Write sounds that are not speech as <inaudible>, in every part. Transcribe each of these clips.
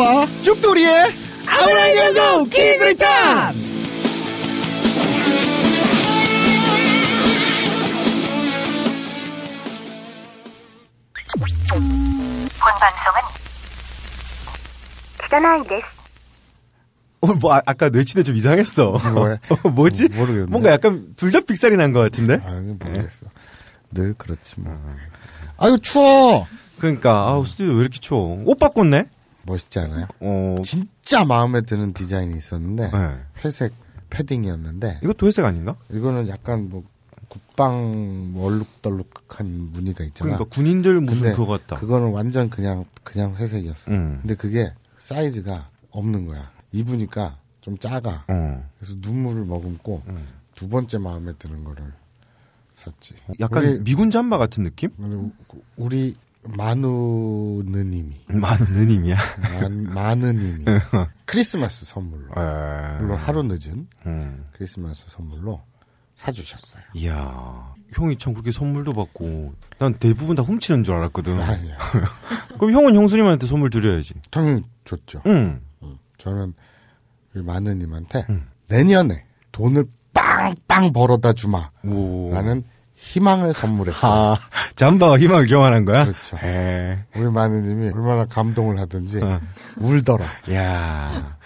아와 죽돌이의 아우라 연구 키즈 리턴! 오늘 뭐 아, 까 뇌치대 좀 이상했어. 뭐야? <laughs> 어, 뭐지? 뭐 모르겠네. 뭔가 약간 둘다 빅살이 난 것 같은데. 아니 네. 모르겠어. 네. 늘 그렇지 만 뭐. 아유 추워. 그러니까 아우 스튜디오 왜 이렇게 추워? 옷 바꿨네? 멋있지 않아요? 어... 진짜 마음에 드는 디자인이 있었는데 네. 회색 패딩이었는데 이것도 회색 아닌가? 이거는 약간 뭐 국방 뭐 얼룩덜룩한 무늬가 있잖아. 그러니까 군인들 무슨 그거 같다. 그거는 완전 그냥 그냥 회색이었어. 음. 근데 그게 사이즈가 없는 거야. 입으니까 좀 작아. 음. 그래서 눈물을 머금고 음. 두 번째 마음에 드는 거를 샀지. 약간 우리, 미군 잠바 같은 느낌? 우리 마누 느님이. 만우 느님이야. 만우 님이. 크리스마스 선물로. 에이. 물론 하루 늦은 음. 크리스마스 선물로 사주셨어요. 이야. 형이 참 그렇게 선물도 받고 난 대부분 다 훔치는 줄 알았거든. 아니야. <laughs> 그럼 형은 형수님한테 선물 드려야지. 당연히 줬죠. 응. 저는 그 마누님한테 음. 내년에 돈을 빵빵 벌어다 주마. 오. 라는 희망을 선물했어요. 아, 잠바와 희망을 교환한 거야? 그렇죠. 에이. 예. 우리 마느님이 얼마나 감동을 하든지 어. 울더라. 야.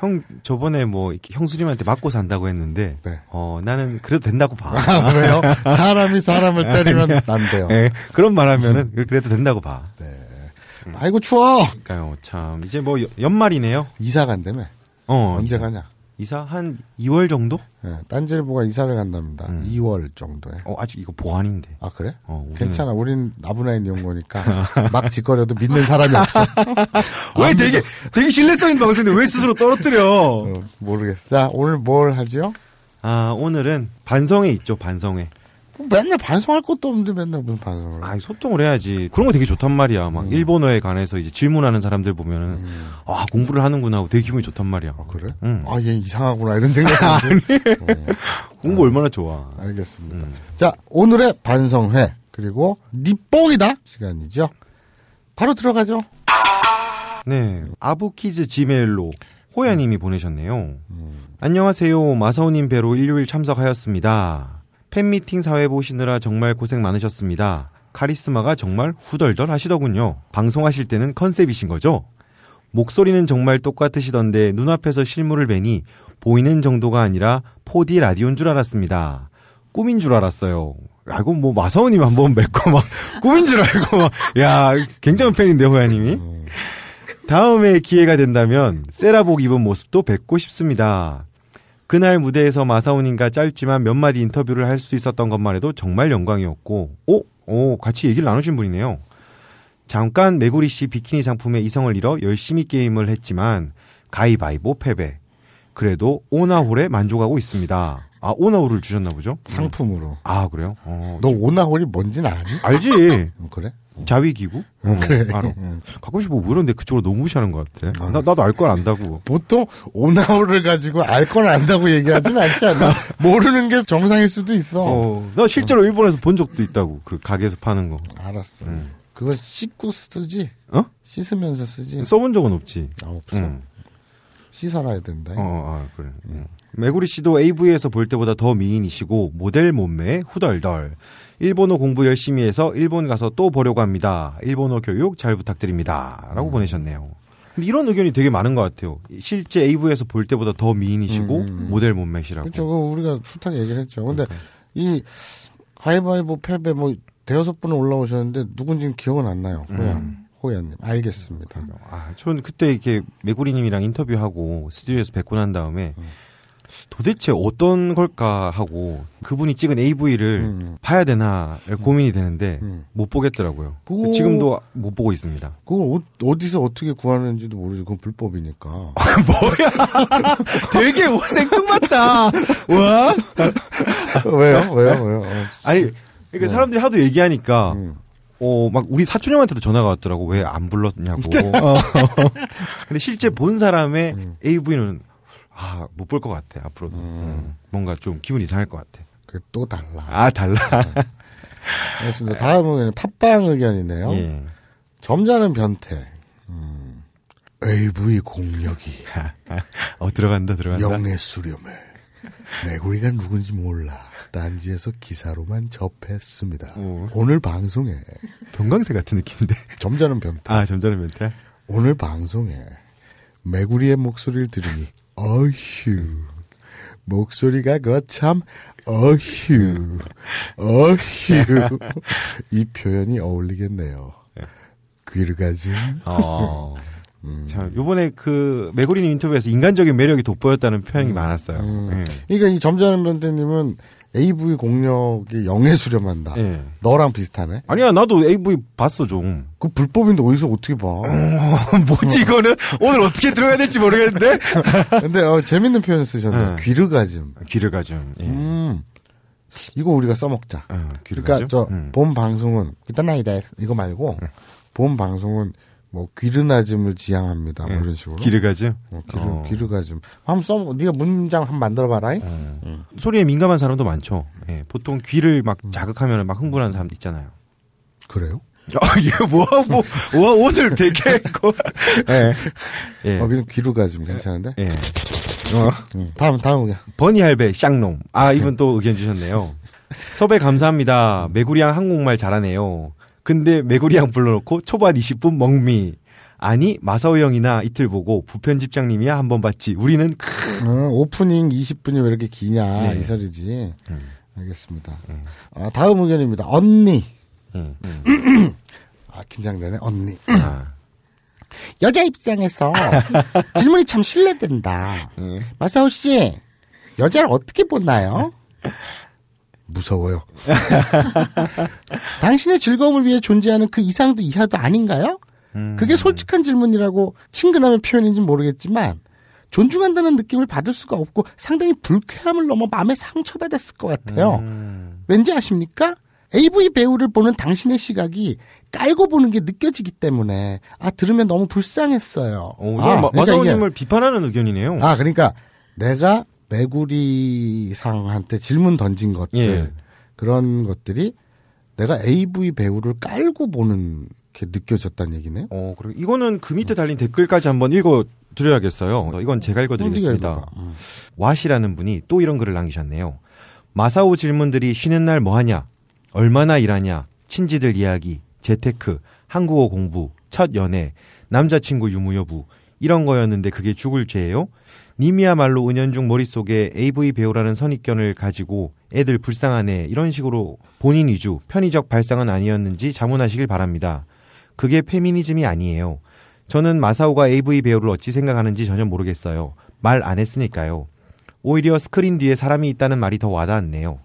형 저번에 뭐 형수님한테 맞고 산다고 했는데 네. 어 나는 그래도 된다고 봐. 아, 왜요? 사람이 사람을 <laughs> 예. 때리면 안 돼요. 네, 그런 말하면은 그래도 된다고 봐. 네. 아이고 추워. 그니까요참 이제 뭐 연말이네요. 이사 간다며. 어 언제 이사. 가냐? 이사 한 2월 정도? 네, 딴지일보가 이사를 간답니다. 음. 2월 정도에. 어, 아직 이거 보안인데. 아, 그래? 어, 우리는... 괜찮아. 우린 나부나인 연구니까 <laughs> 막 짓거려도 믿는 사람이 없어. 왜 되게, 되게 신뢰성 있는 방송인데 왜 스스로 떨어뜨려? <laughs> 어, 모르겠어. 자, 오늘 뭘하죠 아, 오늘은 반성회 있죠, 반성회. 뭐 맨날 반성할 것도 없는데 맨날 무슨 반성을. 아, 소통을 해야지. 그런 거 되게 좋단 말이야. 막 음. 일본어에 관해서 이제 질문하는 사람들 보면은 음. 아 공부를 하는구나 하고 되게 기분이 좋단 말이야. 아, 그래? 응. 아, 얘 이상하구나 이런 생각. 이 아, 아니. 어. 공부 얼마나 좋아. 알겠습니다. 음. 자, 오늘의 반성회 그리고 니뽕이다 시간이죠. 바로 들어가죠. 네, 아부키즈 지메일로 호야님이 음. 보내셨네요. 음. 안녕하세요, 마사오님 배로 일요일 참석하였습니다. 팬미팅 사회 보시느라 정말 고생 많으셨습니다. 카리스마가 정말 후덜덜 하시더군요. 방송하실 때는 컨셉이신 거죠? 목소리는 정말 똑같으시던데 눈앞에서 실물을 뵈니 보이는 정도가 아니라 4D 라디오인 줄 알았습니다. 꿈인 줄 알았어요. 라고 뭐 마사오님 한번 뵙고막 <laughs> 꿈인 줄 알고 막야 굉장한 팬인데 호야님이 어. 다음에 기회가 된다면 세라복 입은 모습도 뵙고 싶습니다. 그날 무대에서 마사오님과 짧지만 몇 마디 인터뷰를 할 수 있었던 것만 해도 정말 영광이었고, 오, 어? 오, 어, 같이 얘기를 나누신 분이네요. 잠깐 메구리 씨 비키니 상품에 이성을 잃어 열심히 게임을 했지만 가위바위보 패배. 그래도 오나홀에 만족하고 있습니다. 아 오나홀을 주셨나 보죠? 상품으로. 아 그래요? 어, 너 오나홀이 뭔진 아니? 알지. 어, 그래? 자위기구? 응, 어, 그래. 어, 바로. 응. 가끔 씩뭐 그런데 그쪽으로 너무 무시하는 것 같아. 아, 나, 나도 알 건 안다고. 보통 오나오를 가지고 알걸 안다고 얘기하진 않지 않나? <laughs> 모르는 게 정상일 수도 있어. 어, 나 실제로 어. 일본에서 본 적도 있다고. 그 가게에서 파는 거. 알았어. 응. 그걸 씻고 쓰지? 어? 씻으면서 쓰지? 써본 적은 없지. 아, 없어. 응. 씻어놔야 된다. 어, 아, 그래. 응. 메구리 씨도 AV에서 볼 때보다 더 미인이시고 모델 몸매 후덜덜 일본어 공부 열심히 해서 일본 가서 또 보려고 합니다. 일본어 교육 잘 부탁드립니다. 라고 음. 보내셨네요. 근데 이런 의견이 되게 많은 것 같아요. 실제 AV에서 볼 때보다 더 미인이시고 음. 모델 몸매시라고. 그렇죠. 우리가 숱하게 얘기를 했죠. 근데 그러니까. 이 가위바위보 패배 뭐 대여섯 분 올라오셨는데 누군지는 기억은 안 나요. 음. 호연. 호연님. 알겠습니다. 아, 저는 그때 이렇게 메구리님이랑 인터뷰하고 스튜디오에서 뵙고 난 다음에 음. 도대체 어떤 걸까 하고 그분이 찍은 AV를 음. 봐야 되나 고민이 되는데 음. 음. 못 보겠더라고요. 그거... 지금도 못 보고 있습니다. 그걸 어, 디서 어떻게 구하는지도 모르죠. 그건 불법이니까. <laughs> 뭐야? <laughs> 되게 생뚱맞다. 와? 왜요? 왜요? 왜요? 어. 아니, 그러니까 어. 사람들이 하도 얘기하니까 음. 어, 막 우리 사촌 형한테도 전화가 왔더라고. 왜 안 불렀냐고. <laughs> 어. 근데 실제 본 사람의 음. AV는 아, 못 볼 것 같아, 앞으로도. 음. 음. 뭔가 좀 기분 이상할 이것 같아. 그또 달라. 아, 달라. 네. 알겠습니다. 네. 다음은 팟빵 의견이네요. 예. 점잖은 변태. 음. AV 공력이. <laughs> 어, 들어간다, 들어간다. 영의 수렴을. 내구리가 네, 누군지 몰라. 단지에서 기사로만 접했습니다. 오. 오늘 방송에. 병강세 같은 느낌인데. 점잖은 변태. 아, 점잖은 변태? 오늘 방송에. 메구리의 목소리를 들으니 어휴. 목소리가 거참 어휴. 어휴. 이 표현이 어울리겠네요. 네. 귀르가지. 어. 음. 참 요번에 그 메고리님 인터뷰에서 인간적인 매력이 돋보였다는 표현이 음. 많았어요. 음. 네. 그러니까 이 점잖은 변태님은 AV 공력이 영에 수렴한다. 예. 너랑 비슷하네. 아니야, 나도 AV 봤어, 좀. 그 불법인데 어디서 어떻게 봐. 어, <laughs> 뭐지, 이거는? 오늘 어떻게 들어야 될지 모르겠는데? <laughs> 근데, 어, 재밌는 표현을 쓰셨네. 예. 귀르가즘. 귀르가즘. 예. 음. 이거 우리가 써먹자. 어, 그러니까 저본 음. 방송은 일단 나이다 이거 말고 예. 본 방송은 뭐 귀르나즘을 지향합니다. 뭐 음. 이런 식으로. 기르가즘? 어, 뭐 기르, 어. 기르가즘. 한번 써, 네가 문장 한번 만들어봐라. 예. 음. 소리에 민감한 사람도 많죠. 예. 보통 귀를 막 자극하면 막 흥분하는 사람도 있잖아요. 그래요? 아, 예, 뭐, 뭐, 와, 뭐, 오늘 되게, 거. 예. 예. 어, 그냥 귀르가즘 괜찮은데? 예. 어. 예. 다음, 다음 의견. 버니 할배, 쌍놈. 아, 이분 또 의견 주셨네요. 섭외 감사합니다. 메구리양 한국말 잘하네요. 근데 메구리양 불러놓고 초반 20분 멍미. 아니 마사오 형이나 이틀 보고 부편집장님이야 한 번 봤지. 우리는 크. 음, 오프닝 20분이 왜 이렇게 기냐 네. 이 소리지. 음. 알겠습니다. 음. 아, 다음 의견입니다. 언니. 음. 음. <clears throat> 아 긴장되네. 언니. 아. <clears throat> 여자 입장에서 질문이 참실례된다 음. 마사오 씨 여자를 어떻게 보나요? 무서워요. <laughs> 당신의 즐거움을 위해 존재하는 그 이상도 이하도 아닌가요? 그게 음. 솔직한 질문이라고 친근함의 표현인지 모르겠지만 존중한다는 느낌을 받을 수가 없고 상당히 불쾌함을 넘어 마음에 상처받았을 것 같아요. 음. 왠지 아십니까? AV 배우를 보는 당신의 시각이 깔고 보는 게 느껴지기 때문에 아 들으면 너무 불쌍했어요. 오, 예, 아, 그러니까 마사오님을 비판하는 의견이네요. 아 그러니까 내가 메구리상한테 질문 던진 것들 예. 그런 것들이 내가 AV 배우를 깔고 보는 게 느껴졌다는 얘기네 어, 그리고 이거는 그 밑에 달린 댓글까지 한번 읽어 드려야겠어요. 이건 제가 읽어드리겠습니다. 음. 와시라는 분이 또 이런 글을 남기셨네요. 마사오 질문들이 쉬는 날 뭐하냐, 얼마나 일하냐, 친지들 이야기, 재테크, 한국어 공부, 첫 연애, 남자친구 유무 여부, 이런 거였는데 그게 죽을 죄예요? 님이야말로 은연중 머릿속에 AV 배우라는 선입견을 가지고 애들 불쌍하네 이런 식으로 본인 위주 편의적 발상은 아니었는지 자문하시길 바랍니다. 그게 페미니즘이 아니에요. 저는 마사오가 AV 배우를 어찌 생각하는지 전혀 모르겠어요. 말 안 했으니까요. 오히려 스크린 뒤에 사람이 있다는 말이 더 와닿았네요.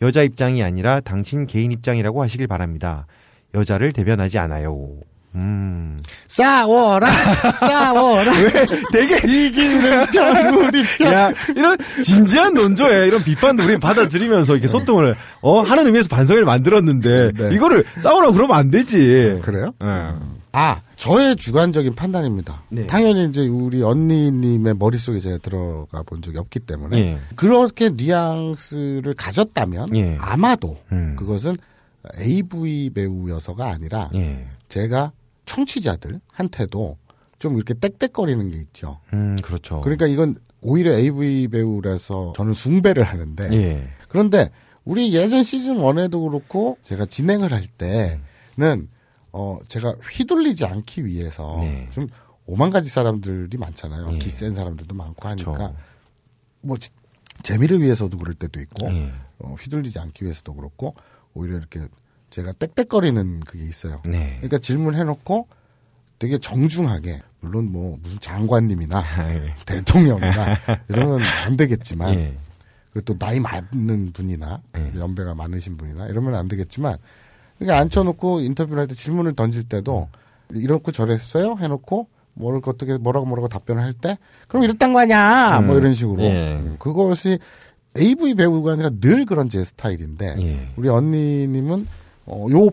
여자 입장이 아니라 당신 개인 입장이라고 하시길 바랍니다. 여자를 대변하지 않아요. 음. 싸워라! <laughs> 싸워라! 왜 되게 이기는 정우리 야, 이런 진지한 논조에 이런 비판도 우리 받아들이면서 이렇게 네. 소통을, 어, 하는 의미에서 반성을 만들었는데, 네. 이거를 싸우라고 그러면 안 되지. 그래요? 네. 아, 저의 주관적인 판단입니다. 네. 당연히 이제 우리 언니님의 머릿속에 제가 들어가 본 적이 없기 때문에, 네. 그렇게 뉘앙스를 가졌다면, 예. 아마도 음. 그것은 AV 배우여서가 아니라, 예. 제가 청취자들한테도 좀 이렇게 떽떽거리는 게 있죠. 음, 그렇죠. 그러니까 이건 오히려 AV 배우라서 저는 숭배를 하는데 예. 그런데 우리 예전 시즌 원에도 그렇고 제가 진행을 할 때는 어 제가 휘둘리지 않기 위해서 네. 좀 오만 가지 사람들이 많잖아요. 예. 기센 사람들도 많고 하니까 그렇죠. 뭐 재미를 위해서도 그럴 때도 있고 예. 어, 휘둘리지 않기 위해서도 그렇고 오히려 이렇게 제가 떽떽거리는 그게 있어요. 네. 그러니까 질문해놓고 되게 정중하게 물론 뭐 무슨 장관님이나 <laughs> 아, 예. 대통령이나 <laughs> 이러면 안 되겠지만 네. 그리고 또 나이 많은 분이나 예. 연배가 많으신 분이나 이러면 안 되겠지만 그러니까 앉혀놓고 인터뷰를 할 때 질문을 던질 때도 이렇고 저랬어요 해놓고 뭘 어떻게 뭐라고 뭐라고 답변을 할 때 그럼 이랬단 거 아니야 음. 뭐 이런 식으로 음. 그것이 AV 배우가 아니라 늘 그런 제 스타일인데 우리 언니님은 어, 요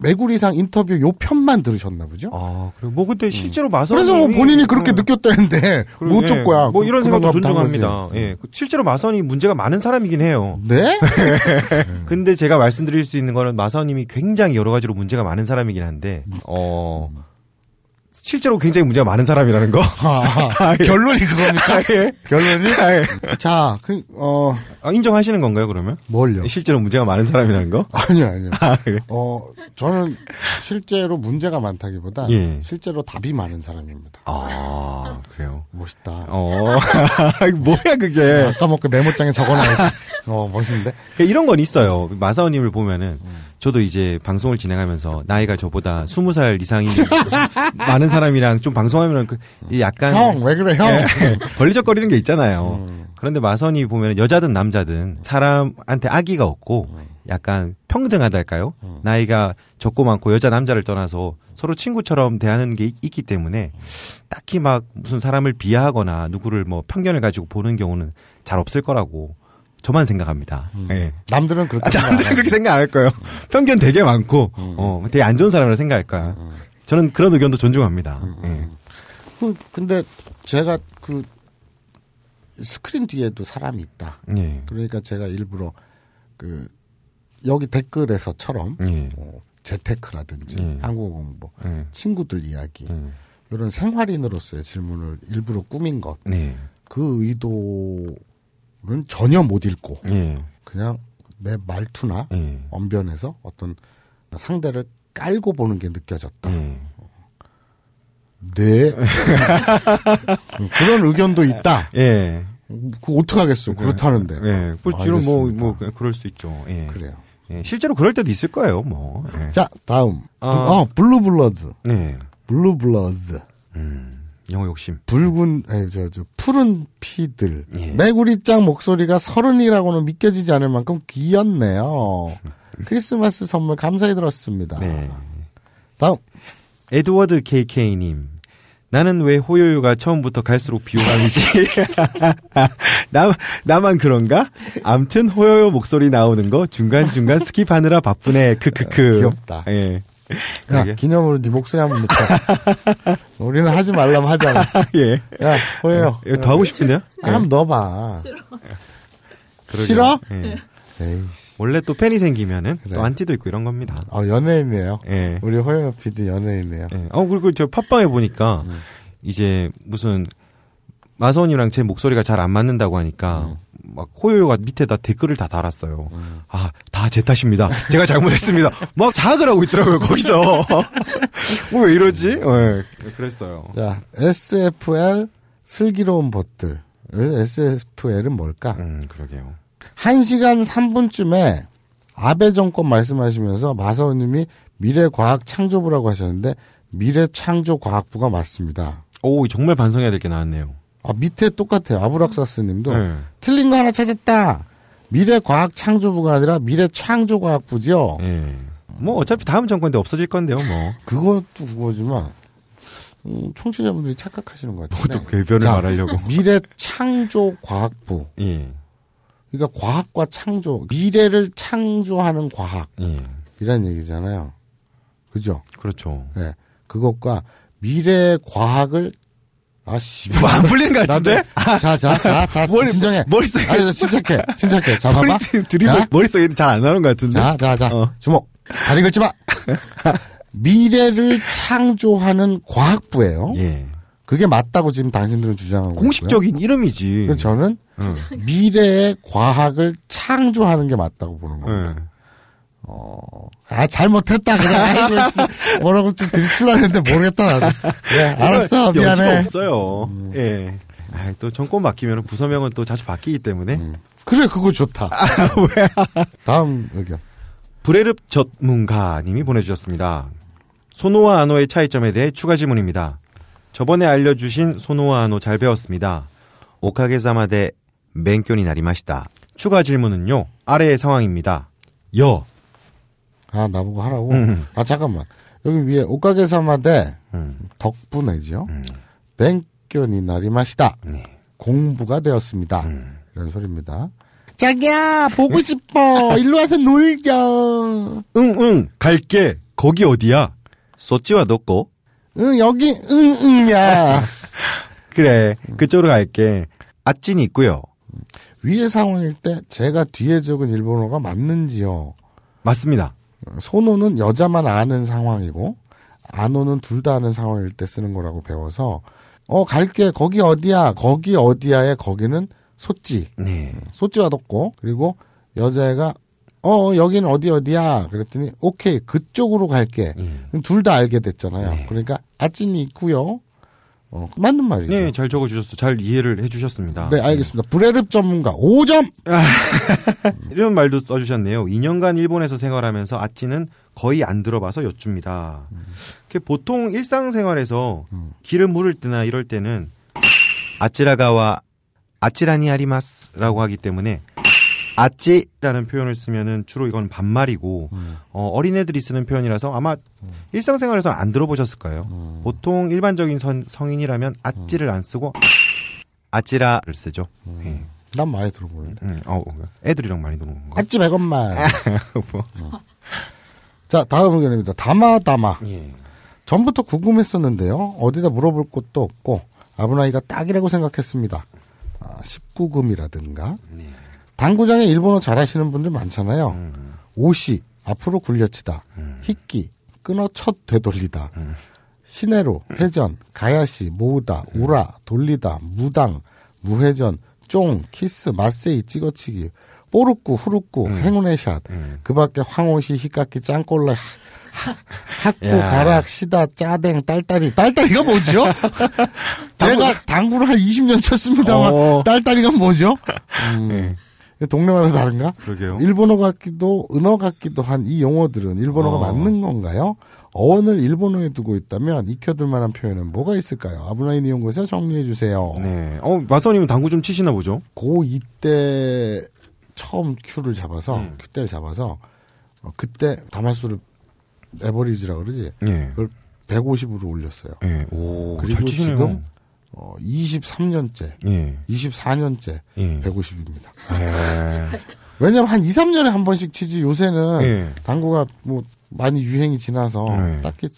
매구리상 인터뷰 요 편만 들으셨나 보죠? 아, 뭐 음. 그래. 뭐 근데 실제로 마사 그래서 뭐 본인이 그렇게 느꼈다는데 못쫓 거야. 뭐 이런 그 생각도 존중합니다. 예. 그 실제로 마선이 문제가 많은 사람이긴 해요. 네? <laughs> 음. 근데 제가 말씀드릴 수 있는 거는 마선님이 굉장히 여러 가지로 문제가 많은 사람이긴 한데 음. 어. 실제로 굉장히 문제가 많은 사람이라는 거. 아, <laughs> 아, 예. 결론이 그겁니까? 아, 예. 결론이? 아, 예. 자, 그, 어. 아, 인정하시는 건가요, 그러면? 뭘요? 실제로 문제가 많은 사람이라는 거? 아니요, 아니요. 아, 예. 어, 저는 실제로 문제가 많다기보다 예. 실제로 답이 많은 사람입니다. 아, 그래요? 멋있다. 어. <laughs> 뭐야, 그게. 아까 먹고 메모장에 적어놔야지. 어, 멋있는데? 이런 건 있어요. 마사오님을 보면은. 음. 저도 이제 방송을 진행하면서 나이가 저보다 스무 살 이상인 <laughs> 많은 사람이랑 좀 방송하면 그, 약간 형왜 그래 형 예, 예. 걸리적거리는 게 있잖아요. 음. 그런데 마선이 보면 여자든 남자든 사람한테 악의가 없고 약간 평등하달까요? 음. 나이가 적고 많고 여자 남자를 떠나서 서로 친구처럼 대하는 게 있, 기 때문에 딱히 막 무슨 사람을 비하하거나 누구를 뭐 편견을 가지고 보는 경우는 잘 없을 거라고 저만 생각합니다. 음. 네. 남들은 그렇게 아, 생각 남들은 그렇게 생각 안할 거예요. 음. 편견 되게 많고 음. 어, 되게 안 좋은 사람을 생각할 거야. 음. 저는 그런 의견도 존중합니다. 네. 그, 근데 제가 그 스크린 뒤에도 사람이 있다. 네. 그러니까 제가 일부러 그 여기 댓글에서처럼 뭐 재테크라든지 한국어 공부, 친구들 이야기 이런 생활인으로서의 질문을 일부러 꾸민 것. 네. 그 의도 는 전혀 못 읽고 예. 그냥 내 말투나 예. 언변에서 어떤 상대를 깔고 보는 게 느껴졌다. 예. 네. <laughs> 그런 의견도 있다. 예. 그 어떡하겠어. 네. 그렇다는데. 예. 꼴로 그 뭐, 뭐, 뭐, 그럴 수 있죠. 예. 그래요. 예. 실제로 그럴 때도 있을 거예요, 뭐. 예. 자, 다음. 아. 어, 아, 블루블러드. 예. 블루블러드. 음. 영어 욕심. 붉은 아니 예, 저, 저 푸른 피들 예. 메구리짱 목소리가 서른이라고는 믿겨지지 않을 만큼 귀엽네요. <laughs> 크리스마스 선물 감사히 들었습니다. 네. 다음 에드워드 KK님. 나는 왜 호요요가 처음부터 갈수록 비호감이지? <laughs> 나, 나만 그런가? 암튼 호요요 목소리 나오는 거 중간중간 스킵하느라 바쁘네. 크크크. 아, 귀엽다. 예. 야, 기념으로 네 목소리 한번 넣자. <laughs> 우리는 하지 말라면 하잖아. 예. 야, 호요이더 예, 하고 싶은데요? 아, 한번 넣어봐. 싫어? 싫어? 예. 에이씨. 원래 또 팬이 생기면은 그래. 또 안티도 있고 이런 겁니다. 어, 연예인이에요. 예. 우리 호영 PD 연예인이에요. 예. 어, 그리고 저 팟빵에 보니까 음. 이제 무슨 마선이랑 제 목소리가 잘 안 맞는다고 하니까 음. 막 호요요가 밑에다 댓글을 다 달았어요. 음. 아, 다 제 탓입니다. 제가 잘못했습니다. <laughs> 막 자학을 하고 있더라고요, 거기서. <laughs> 뭐왜 이러지? 네, 그랬어요. 자, SFL 슬기로운 벗들. SFL은 뭘까? 음, 그러게요. 1시간 3분쯤에 아베 정권 말씀하시면서 마사오님이 미래과학 창조부라고 하셨는데 미래창조과학부가 맞습니다. 오, 정말 반성해야 될 게 나왔네요. 아, 밑에 똑같아요. 아브락사스님도 네. 틀린 거 하나 찾았다. 미래과학창조부가 아니라 미래창조과학부죠. 음. 뭐 어차피 다음 정권 때 없어질 건데요, 뭐. 그것도 그거지만 음, 청취자분들이 착각하시는 것 같아요. 또 괴변을 자, 말하려고. <laughs> 미래창조과학부. 예. 그러니까 과학과 창조, 미래를 창조하는 과학. 예. 이란 얘기잖아요. 그죠? 그렇죠. 예. 그것과 미래 과학을 아씨. 뭐안 풀리는 거 같은데? 나, 자, 자, 자, 아, 자. 머리, 진정해. 머릿속에. 아, 침착해. 침착해. 자, 봐봐. 드림 머릿속에 잘 안 나오는 것 같은데? 자, 자, 자. 어. 주먹 다리 긁지 마. <laughs> 미래를 창조하는 과학부예요. 예. 그게 맞다고 지금 당신들은 주장하고 공식적인 있고요. 이름이지. 저는 응. 미래의 과학을 창조하는 게 맞다고 보는 겁니다. 응. 어, 아, 잘못했다. 그냥, 아이 뭐, 뭐라고 좀 들추려 했는데 모르겠다, 나도. 예, 알았어. 미안해. 없어요. 음. 예. 아, 또 정권 바뀌면 부서명은 또 자주 바뀌기 때문에. 음. 그래, 그거 좋다. 아, 왜? <laughs> 다음 의견. 브레릅 전문가님이 보내주셨습니다. 소노와 아노의 차이점에 대해 추가 질문입니다. 저번에 알려주신 소노와 아노 잘 배웠습니다. 오카게사마 대 맹견이 나리마시다. 추가 질문은요, 아래의 상황입니다. 여, 아 나보고 하라고. 음. 아 잠깐만 여기 위에 옷가게사마대 음. 덕분에죠요 음. 땡견이 나리마시다. 네. 공부가 되었습니다. 음. 이런 소리입니다. 자기야 보고 싶어. <laughs> 일로 와서 놀자. 응응 갈게. 거기 어디야? 소찌와 놓고응 여기 응응야. <laughs> 그래 그쪽으로 갈게. 아찐이 있고요. 위의 상황일 때 제가 뒤에 적은 일본어가 맞는지요? 맞습니다. 손오는 여자만 아는 상황이고 안오는둘 다 아는 상황일 때 쓰는 거라고 배워서 어 갈게 거기 어디야 거기 어디야에 거기는 소찌 네. 소찌와 덥고 그리고 여자애가 어 여기는 어디 어디야 그랬더니 오케이 그쪽으로 갈게 네. 둘다 알게 됐잖아요 네. 그러니까 아찐이 있고요 어, 맞는 말이죠. 네, 잘 적어주셨어. 잘 이해를 해주셨습니다. 네, 알겠습니다. 브레릅 전문가 5점! <laughs> 이런 말도 써주셨네요. 2년간 일본에서 생활하면서 아찌는 거의 안 들어봐서 여쭙니다. 음. 보통 일상생활에서 음. 길을 물을 때나 이럴 때는 아찌라가와 아찌라니 아리마스라고 하기 때문에 아찌라는 표현을 쓰면은 주로 이건 반말이고 음. 어, 어린애들이 쓰는 표현이라서 아마 음. 일상생활에서는 안 들어보셨을 거예요. 음. 보통 일반적인 선, 성인이라면 아찌를 안 쓰고 아찌라를 쓰죠. 예. 난 많이 들어보는데. 음, 어, 어 애들이랑 많이 노는 건가? 아찌 1 0만 <laughs> 뭐. 어. 자, 다음 의견입니다. 다마다마. 예. 전부터 궁금했었는데요. 어디다 물어볼 것도 없고 아브나이가 딱이라고 생각했습니다. 아, 19금이라든가 네. 당구장에 일본어 잘하시는 분들 많잖아요. 음. 오시 앞으로 굴려치다, 음. 히끼 끊어 첫 되돌리다, 음. 시내로 회전, 가야시 모으다, 음. 우라 돌리다, 무당 무회전, 쫑 키스, 마세이 찍어치기, 뽀르꾸 후루꾸 음. 행운의 샷, 음. 그밖에 황호시 히카키 짱꼴라 학구 가락 시다 짜댕 딸딸이 딸딸이가 뭐죠? <laughs> 제가 당구를 한 20년 쳤습니다만 어... 딸딸이가 뭐죠? 예. 음. 네. 동네마다 다른가? 그러게요. 일본어 같기도 은어 같기도 한 이 용어들은 일본어가 어. 맞는 건가요? 어원을 일본어에 두고 있다면 익혀둘 만한 표현은 뭐가 있을까요? 아브라인 이용고에서 정리해 주세요. 네. 어, 마선님은 당구 좀 치시나 보죠? 고이때 처음 큐를 잡아서 네. 큐대를 잡아서 어, 그때 다마수를 에버리지라 그러지. 네. 그걸 150으로 올렸어요. 네. 오, 그리고 지금 어, 23년째, 예. 24년째 예. 150입니다. 예. <laughs> 왜냐면 한 2, 3년에 한 번씩 치지 요새는 예. 당구가 뭐 많이 유행이 지나서 예. 딱히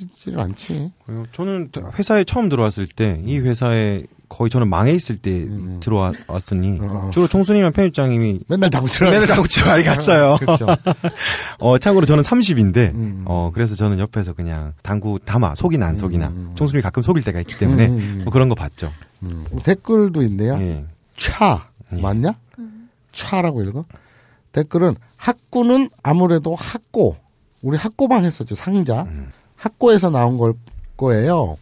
똑지를 않지. 어, 저는 회사에 처음 들어왔을 때이 음. 회사에 거의 저는 망해 있을 때 음. 음. 들어왔으니 어. 어. 주로 총수님이랑 편집장님이 맨날 당구치러 맨날 당구치러 많 갔어요. 어, <laughs> 어 참고로 저는 30인데 음, 음. 어 그래서 저는 옆에서 그냥 당구 담아 속이나 안 속이나 음. 총수님이 가끔 속일 때가 있기 때문에 뭐 그런 거 봤죠. 댓글도 있네요. 예. 차 예. 맞냐? 차라고 읽어. 댓글은 학구는 아무래도 학고 우리 학고만 했었죠 상자. 학고에서 나온 걸 거예요.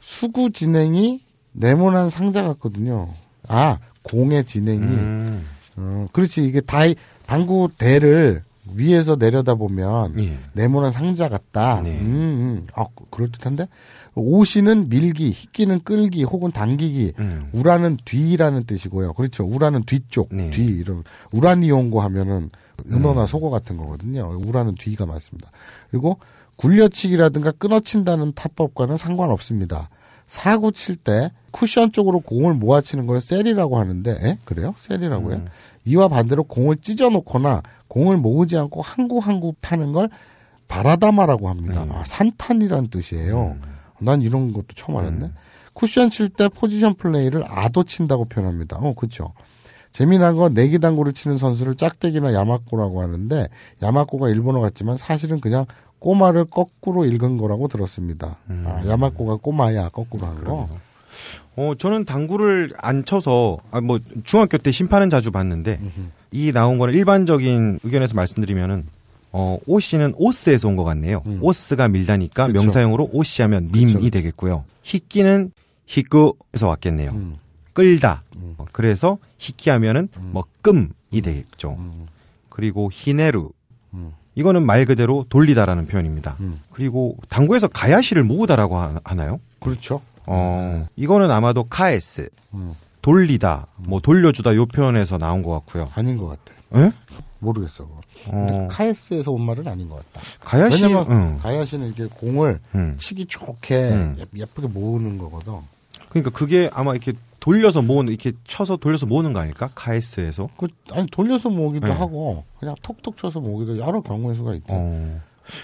수구 진행이 네모난 상자 같거든요. 아, 공의 진행이. 음. 어, 그렇지. 이게 다이, 당구 대를 위에서 내려다보면 예. 네모난 상자 같다. 네. 음, 음. 아, 그럴듯한데? 오시는 밀기, 희끼는 끌기 혹은 당기기, 음. 우라는 뒤라는 뜻이고요. 그렇죠. 우라는 뒤쪽, 네. 뒤 이런 우라니온고 하면은 음. 은어나 속어 같은 거거든요. 우라는 뒤가 맞습니다. 그리고 굴려치기라든가 끊어친다는 타법과는 상관없습니다. 사고칠때 쿠션 쪽으로 공을 모아치는 걸 셀이라고 하는데, 에? 그래요? 셀이라고요? 음. 이와 반대로 공을 찢어놓거나 공을 모으지 않고 한구 한구 파는 걸 바라다마라고 합니다. 음. 아, 산탄이란 뜻이에요. 음. 난 이런 것도 처음 알았네. 음. 쿠션 칠 때 포지션 플레이를 아도 친다고 표현합니다. 어, 그렇죠. 재미난 건 내기당구를 치는 선수를 짝대기나 야마꼬라고 하는데 야마꼬가 일본어 같지만 사실은 그냥 꼬마를 거꾸로 읽은 거라고 들었습니다. 음. 아, 야마꼬가 꼬마야 거꾸로 한 거. 어, 저는 당구를 안 쳐서, 아, 뭐, 중학교 때 심판은 자주 봤는데, 음흠. 이 나온 거는 일반적인 의견에서 말씀드리면은, 어, 오씨는 오스에서 온 것 같네요. 음. 오스가 밀다니까 그쵸. 명사형으로 오씨 하면 님이 그쵸, 되겠고요. 히끼는 히끄에서 왔겠네요. 음. 끌다. 음. 어, 그래서 히끼 하면은 음. 뭐 끔이 되겠죠. 음. 그리고 히네루. 음. 이거는 말 그대로 돌리다라는 표현입니다. 음. 그리고 당구에서 가야시를 모으다라고 하나요? 그렇죠. 어, 이거는 아마도 카에스, 음. 돌리다, 음. 뭐 돌려주다 요 표현에서 나온 것 같고요. 아닌 것 같아. 예? 모르겠어. 어. 카에스에서 온 말은 아닌 것 같다. 가야시, 왜냐면 음. 가야시는 이게 공을 치기 좋게 예, 예쁘게 모으는 거거든. 그러니까 그게 아마 이렇게 돌려서 모으는 이렇게 쳐서 돌려서 모으는 거 아닐까? 카이스에서. 그 아니 돌려서 모으기도 네. 하고 그냥 톡톡 쳐서 모으기도 여러 경우의 수가 있죠. 어.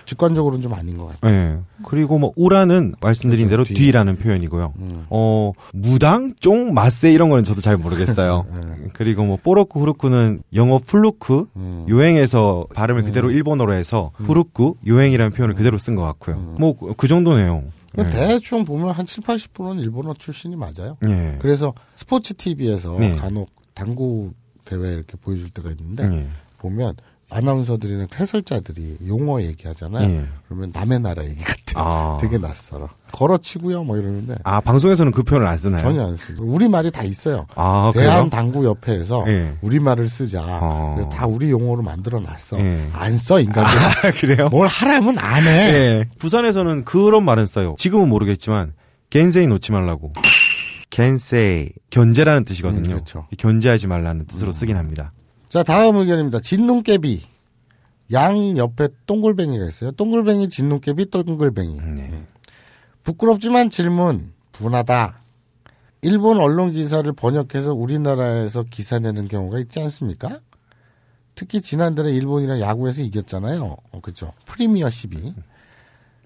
직관적으로는 좀 아닌 것 같아요. 네. 그리고 뭐 우라는 말씀드린 대로 뒤. 뒤라는 표현이고요. 음. 어 무당, 쫑, 마세 이런 거는 저도 잘 모르겠어요. 음. <laughs> 그리고 뭐 뽀로쿠 후루쿠는 영어 플루크 음. 요행에서 발음을 음. 그대로 일본어로 해서 음. 후루쿠 요행이라는 표현을 그대로 쓴 것 같고요. 음. 뭐그 정도네요. 네. 그러니까 대충 보면 한 7, 0 80%는 일본어 출신이 맞아요. 네. 그래서 스포츠 TV에서 네. 간혹 당구 대회 이렇게 보여줄 때가 있는데 예. 보면 아나운서들이나 해설자들이 용어 얘기하잖아요. 예. 그러면 남의 나라 얘기 같아. 아. <laughs> 되게 낯설어. 걸어치고요, 뭐 이러는데. 아 방송에서는 그 표현을 안 쓰나요? 전혀 안 쓰죠. 우리 말이 다 있어요. 아, 대한 당구 협회에서 예. 우리 말을 쓰자. 어. 그래서 다 우리 용어로 만들어놨어. 예. 안써 인간들. 아, <laughs> 그래요? 뭘 하라면 안 해. 예. 부산에서는 그런 말은 써요. 지금은 모르겠지만 겐세이 놓지 말라고. 겐세이 견제라는 뜻이거든요. 음, 그렇죠. 견제하지 말라는 뜻으로 음. 쓰긴 합니다. 자, 다음 의견입니다. 진눈깨비. 양 옆에 똥글뱅이가 있어요. 똥글뱅이, 진눈깨비, 똥글뱅이 네. 부끄럽지만 질문, 분하다. 일본 언론 기사를 번역해서 우리나라에서 기사 내는 경우가 있지 않습니까? 특히 지난달에 일본이랑 야구에서 이겼잖아요. 어, 그죠. 프리미어 12.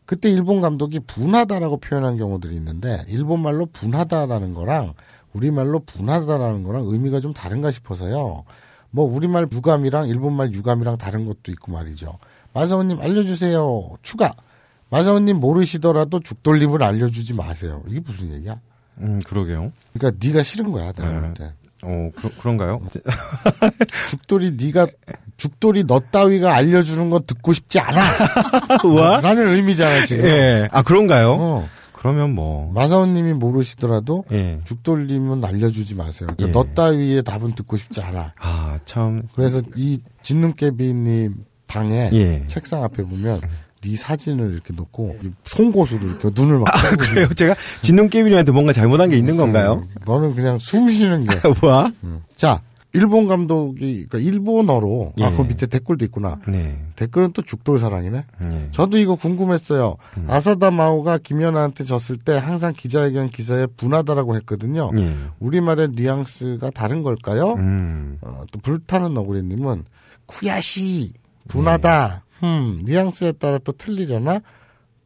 그때 일본 감독이 분하다라고 표현한 경우들이 있는데, 일본말로 분하다라는 거랑 우리말로 분하다라는 거랑 의미가 좀 다른가 싶어서요. 뭐 우리말 무감이랑 일본말 유감이랑 다른 것도 있고 말이죠. 마사오님 알려주세요. 추가. 마사오님 모르시더라도 죽돌림을 알려주지 마세요. 이게 무슨 얘기야? 음, 그러게요. 그러니까 네가 싫은 거야, 네. 나한테. 네. 어, 그, 런가요 <laughs> 죽돌이 네가 죽돌이 너 따위가 알려주는 거 듣고 싶지 않아. <laughs> 와? 라는 의미잖아 지금. 예. 아 그런가요? 어. 그러면 뭐 마사오님이 모르시더라도 예. 죽돌님은 알려주지 마세요. 그너 그러니까 예. 따위의 답은 듣고 싶지 않아. 아 참. 그래서 이 진눈깨비님 방에 예. 책상 앞에 보면 네 사진을 이렇게 놓고 송곳으로 이렇게 눈을 막. 아, 그래요? 제가 진눈깨비님한테 뭔가 잘못한 게 있는 음, 건가요? 너는 그냥 숨 쉬는 게. <laughs> 뭐야? 음. 자 일본 감독이 그러니까 일본어로 아, 예. 아그 밑에 댓글도 있구나. 네. 댓글은 또 죽돌 사랑이네. 예. 저도 이거 궁금했어요. 음. 아사다 마오가 김연아한테 졌을 때 항상 기자회견 기사에 분하다라고 했거든요. 예. 우리말의 뉘앙스가 다른 걸까요? 음. 어, 또 불타는 너구리님은 쿠야시 분하다. 음, 뉘앙스에 따라 또 틀리려나?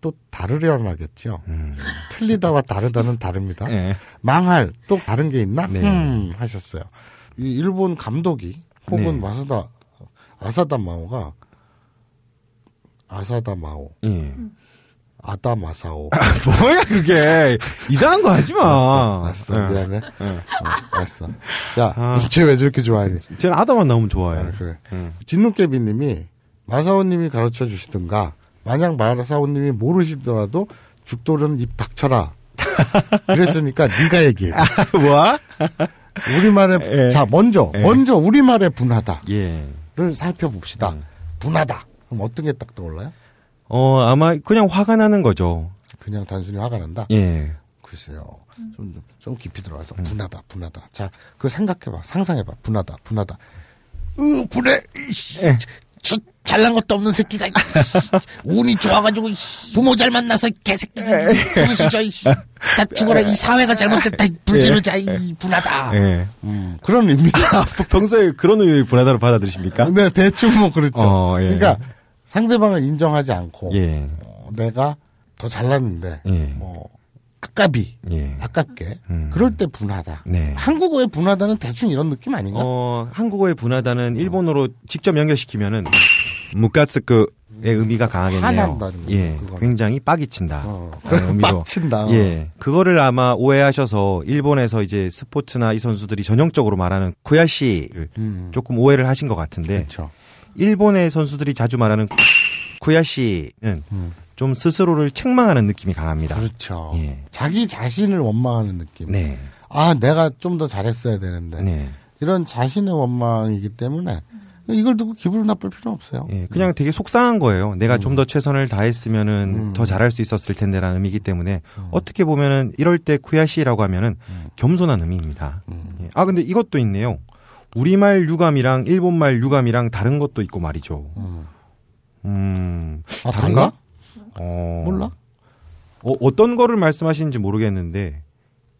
또 다르려나겠죠. 음. 틀리다와 다르다는 다릅니다. 네. 망할 또 다른 게 있나? 네. 음, 하셨어요. 이 일본 감독이 혹은 네. 마사다 아사다 마오가 아사다 마오. 네. 아다 마사오. 아, 뭐야 그게 이상한 거 하지 마. 왔어 알았어. 예. 미안해. 예. 어, 알어 자, 아. 쟤왜 저렇게 좋아하니? 쟤는 아다만 나오면 좋아해. 아, 그래. 응. 진눈깨비님이 마사오님이 가르쳐 주시든가 만약 마사오님이 모르시더라도 죽도는 입 닥쳐라. 그랬으니까 <laughs> 네가 얘기해. 아, 뭐? 우리말에 예. 자 먼저 예. 먼저 우리말의 분하다를 예. 살펴봅시다. 음. 분하다. 그럼 어떤 게 딱 떠올라요? 어 아마 그냥 화가 나는 거죠. 그냥 단순히 화가 난다. 예. 글쎄요. 음. 좀, 좀, 좀 깊이 들어가서 음. 분하다, 분하다. 자, 그걸 생각해봐, 상상해봐. 분하다, 분하다. 으, 분해. 예. 저, 잘난 것도 없는 새끼가 <laughs> 운이 좋아가지고 부모 잘 만나서 개새끼가 부르시죠 다 죽어라 이 사회가 잘못됐다 불지르자 이 예. 분하다 예. 음, 그런 의미 입니다 <laughs> 아, 평소에 그런 의미의 분하다로 받아들이십니까? 네 대충 뭐 그렇죠 어, 예. 그러니까 상대방을 인정하지 않고 예. 어, 내가 더 잘났는데 예. 뭐 아깝이 예. 아깝게 음. 그럴 때 분하다. 네. 한국어의 분하다는 대충 이런 느낌 아닌가? 어, 한국어의 분하다는 일본어로 직접 연결시키면은 무카츠크의 의미가 강하겠네요. 화난다는 예, 그거 굉장히 빠이친다 어, 빡친다. 어. 예, 그거를 아마 오해하셔서 일본에서 이제 스포츠나 이 선수들이 전형적으로 말하는 쿠야시를 음. 조금 오해를 하신 것 같은데 그렇죠. 일본의 선수들이 자주 말하는 쿠야시는 음. 좀 스스로를 책망하는 느낌이 강합니다. 그렇죠. 예. 자기 자신을 원망하는 느낌. 네. 아, 내가 좀 더 잘했어야 되는데. 네. 이런 자신의 원망이기 때문에 이걸 두고 기분 나쁠 필요는 없어요. 예, 그냥 네. 되게 속상한 거예요. 내가 음. 좀더 최선을 다했으면은 음. 더 잘할 수 있었을 텐데라는 의미이기 때문에 음. 어떻게 보면은 이럴 때 쿠야시라고 하면은 음. 겸손한 의미입니다. 음. 예. 아 근데 이것도 있네요. 우리말 유감이랑 일본말 유감이랑 다른 것도 있고 말이죠. 음. 음 아, 다른가? 어... 몰라? 어, 어떤 거를 말씀하시는지 모르겠는데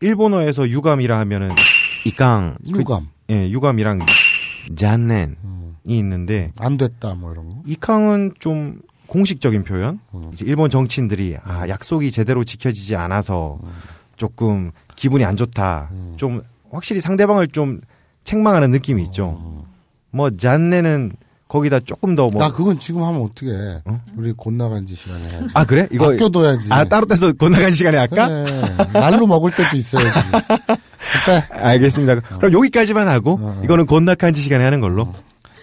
일본어에서 유감이라 하면은 이깡 그 유감 그, 예 유감이랑 잔넨이 있는데 안 됐다 뭐 이런 거 이캉은 좀 공식적인 표현 음. 이제 일본 정치인들이 아 음. 약속이 제대로 지켜지지 않아서 음. 조금 기분이 안 좋다 음. 좀 확실히 상대방을 좀 책망하는 느낌이 있죠 어. 뭐 잔넨은 거기다 조금 더 뭐. 나 그건 지금 하면 어떻게 어? 우리 곧 나간 지 시간에 해야지. 아, 그래? 이거. 아껴둬야지. 아, 따로 떼서 곧 나간 시간에 할까? 그래. 날로 먹을 때도 있어야지. 알겠습니다. 어. 그럼 여기까지만 하고, 어, 어, 이거는 곧 나간 지 시간에 하는 걸로. 어.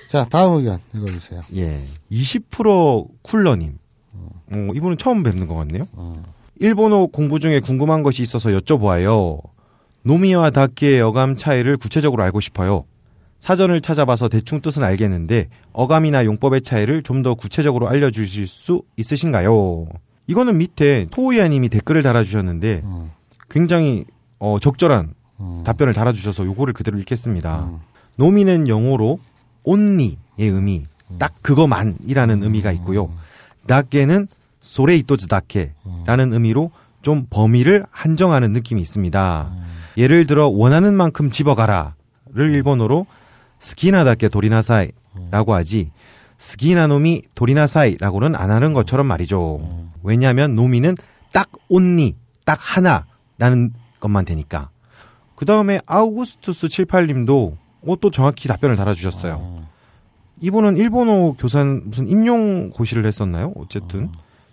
자, 다음 의견 읽어주세요. 예. 20% 쿨러님. 어, 이분은 처음 뵙는 것 같네요. 일본어 공부 중에 궁금한 것이 있어서 여쭤보아요. 노미와 다키의 여감 차이를 구체적으로 알고 싶어요. 사전을 찾아봐서 대충 뜻은 알겠는데 어감이나 용법의 차이를 좀 더 구체적으로 알려주실 수 있으신가요? 이거는 밑에 토우야님이 댓글을 달아주셨는데 어. 굉장히 어, 적절한 음. 답변을 달아주셔서 요거를 그대로 읽겠습니다. 음. 어. 노미는 영어로 only의 의미 딱 그거만이라는 음. 의미가 있고요. 낫게는 소레이토즈다케라는 의미로 좀 범위를 한정하는 느낌이 있습니다. 예를 들어 원하는 만큼 집어가라를 일본어로 스키나답게 도리나사이 라고 하지 스기나 놈이 도리나사이 라고는 안 하는 것처럼 말이죠. 왜냐하면 놈이는 딱 온니, 딱 하나라는 것만 되니까. 그 다음에 아우구스투스 78님도 어, 또 정확히 답변을 달아주셨어요. 이분은 일본어 교산 무슨 임용 고시를 했었나요? 어쨌든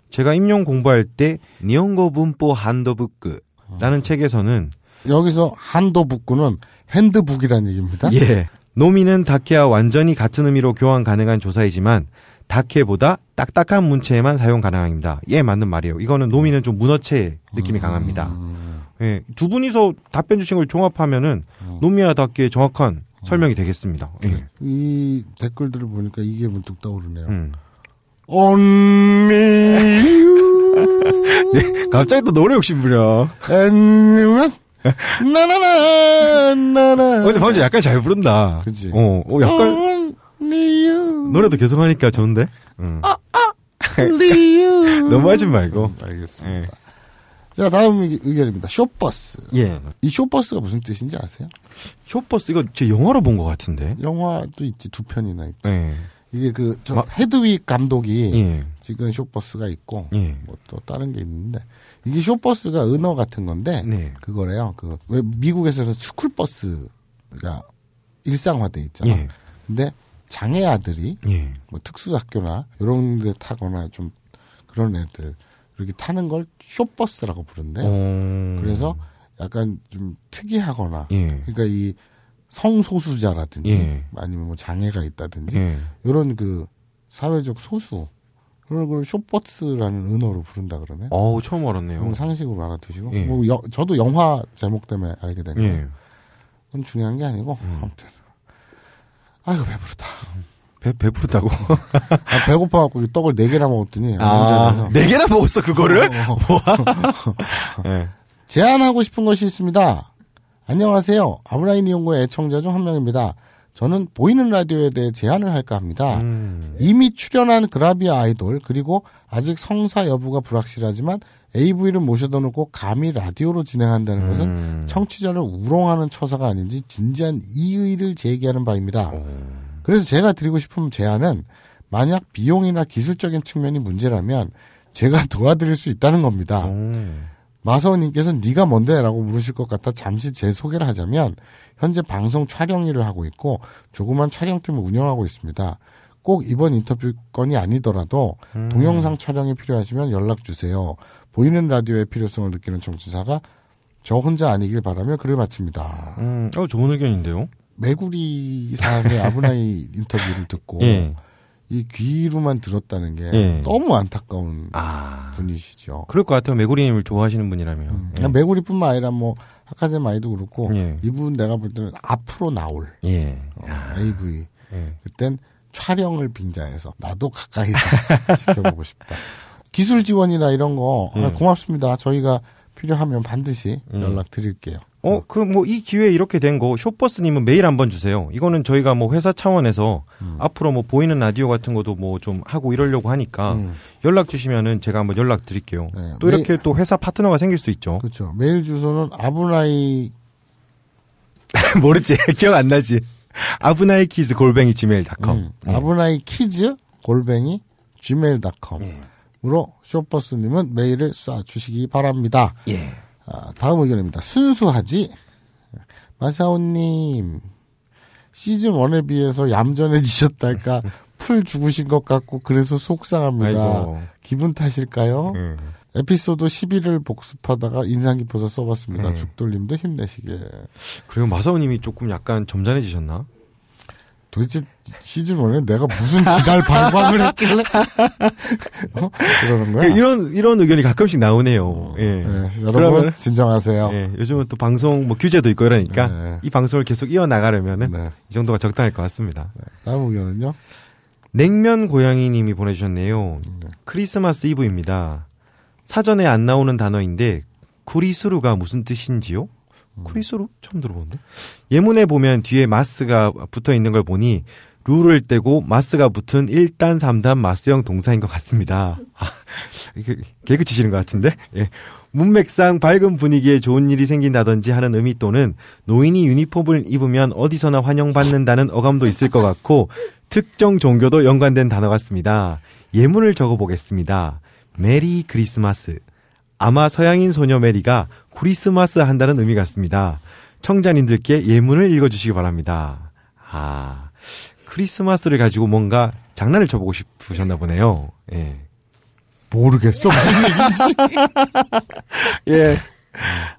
제가 임용 공부할 때 니혼고 분포 한도북크라는 책에서는 여기서 한도북구는 핸드북이라는 얘기입니다. 예. 노미는 다케와 완전히 같은 의미로 교환 가능한 조사이지만 다케보다 딱딱한 문체에만 사용 가능합니다. 예, 맞는 말이에요. 이거는 노미는 좀 문어체 느낌이 음. 강합니다. 음. 예, 두 분이서 답변 주신 걸 종합하면은 어. 노미와 다케의 정확한 어. 설명이 되겠습니다. 예. 이 댓글들을 보니까 이게 문득 떠오르네요. 음. o n <laughs> 네, 갑자기 또 노래 욕심 부려. <laughs> <laughs> 나나나 나나. 어, 근데 방금 약간 잘 부른다. 그치. 어, 어 약간 노래도 계속 하니까 좋은데. 응. 아, 아, 너무 하지 말고. 알겠습니다. 예. 자 다음 의견입니다. 쇼버스. 예. 이 쇼버스가 무슨 뜻인지 아세요? 쇼버스 이거 제 영화로 본 것 같은데. 영화도 있지 두 편이나 있지. 예. 이게 그저 헤드윅 감독이 예. 지금 쇼버스가 있고 예. 뭐또 다른 게 있는데 이게 쇼버스가 은어 같은 건데 네. 그거래요. 그 왜 미국에서는 스쿨버스가 일상화돼 있잖아. 예. 근데 장애 아들이 예. 뭐 특수학교나 이런 데 타거나 좀 그런 애들 이렇게 타는 걸 쇼버스라고 부른대요. 음... 그래서 약간 좀 특이하거나 예. 그러니까 이 성소수자라든지 예. 아니면 뭐 장애가 있다든지 예. 이런 그 사회적 소수 그걸 그 쇼버스라는 은어로 부른다 그러네. 어 처음 알았네요. 상식으로 알아두시고. 예. 뭐 여, 저도 영화 제목 때문에 알게 된 거예요. 그건 중요한 게 아니고 음. 아무튼. 아이고 배부르다. 배 배부르다고? <laughs> 아, 배고파갖고 떡을 네 개나 먹었더니 아네 개나 먹었어 그거를? 어, 어. 네. <laughs> 제안하고 싶은 것이 있습니다. 안녕하세요. 아브라인 이용고의 애청자 중 한 명입니다. 저는 보이는 라디오에 대해 제안을 할까 합니다. 음. 이미 출연한 그라비아 아이돌 그리고 아직 성사 여부가 불확실하지만 AV를 모셔다 놓고 감히 라디오로 진행한다는 음. 것은 청취자를 우롱하는 처사가 아닌지 진지한 이의를 제기하는 바입니다. 음. 그래서 제가 드리고 싶은 제안은 만약 비용이나 기술적인 측면이 문제라면 제가 <laughs> 도와드릴 수 있다는 겁니다. 음. 마서우님께서는 네가 뭔데라고 물으실 것 같아 잠시 제 소개를 하자면 현재 방송 촬영 일을 하고 있고 조그만 촬영팀을 운영하고 있습니다. 꼭 이번 인터뷰 건이 아니더라도 음. 동영상 촬영이 필요하시면 연락 주세요. 보이는 라디오의 필요성을 느끼는 정치사가 저 혼자 아니길 바라며 글을 마칩니다. 음, 어, 좋은 의견인데요. 메구리 상의 아브나이 인터뷰를 듣고 예. 이 귀로만 들었다는 게 예. 너무 안타까운 아, 분이시죠. 그럴 것 같아요. 메구리님을 좋아하시는 분이라면. 음, 예. 메구리뿐만 아니라 뭐 하카제 마이도 그렇고 예. 이분 내가 볼 때는 앞으로 나올 예. 어, AV 예. 그땐 촬영을 빙자해서 나도 가까이서 <laughs> 지켜보고 싶다. 기술 지원이나 이런 거 아, 예. 고맙습니다. 저희가 필요하면 반드시 예. 연락 드릴게요. 어, 그 뭐 이 기회에 이렇게 된 거 쇼버스님은 메일 한번 주세요. 이거는 저희가 뭐 회사 차원에서 음. 앞으로 뭐 보이는 라디오 같은 것도 뭐 좀 하고 이러려고 하니까 음. 연락 주시면은 제가 한번 연락 드릴게요. 네. 또 이렇게 또 회사 파트너가 생길 수 있죠. 그렇죠. 메일 주소는 아브나이 <laughs> 모르지 <laughs> 기억 안 나지. 아브나이 키즈 골뱅이 gmail.com 음. 네. 아브나이 키즈 골뱅이 gmail.com으로 네. 쇼버스님은 메일을 쏴 주시기 바랍니다. 예. 아, 다음 의견입니다. 순수하지? 마사오님, 시즌 원에 비해서 얌전해지셨달까? <laughs> 풀 죽으신 것 같고, 그래서 속상합니다. 아이고. 기분 탓일까요? 음. 에피소드 11을 복습하다가 인상 깊어서 써봤습니다. 음. 죽돌님도 힘내시길. 그리고 마사오님이 조금 약간 점잖해지셨나? 도대체 시집 원에 내가 무슨 지랄 발광을 했길래 <laughs> 어? 그러는 거야? 예, 이런 이런 의견이 가끔씩 나오네요. 어, 예. 네, 여러분 진정하세요. 예, 요즘은 또 방송 뭐 규제도 있고 이러니까 네. 이 방송을 계속 이어 나가려면은 네. 이 정도가 적당할 것 같습니다. 네. 다음 의견은요? 냉면 고양이님이 보내주셨네요. 네. 크리스마스 이브입니다. 사전에 안 나오는 단어인데 구리수루가 무슨 뜻인지요? 음. 크리스로 처음 들어보는데 예문에 보면 뒤에 마스가 붙어 있는 걸 보니 룰을 떼고 마스가 붙은 1단 3단 마스형 동사인 것 같습니다. 아, 이게 개그 치시는 것 같은데 예. 문맥상 밝은 분위기에 좋은 일이 생긴다든지 하는 의미 또는 노인이 유니폼을 입으면 어디서나 환영받는다는 어감도 있을 것 같고 특정 종교도 연관된 단어 같습니다. 예문을 적어보겠습니다. 메리 크리스마스. 아마 서양인 소녀 메리가 크리스마스 한다는 의미 같습니다. 청자님들께 예문을 읽어주시기 바랍니다. 아, 크리스마스를 가지고 뭔가 장난을 쳐보고 싶으셨나 보네요. 예. 모르겠어. <laughs> 예.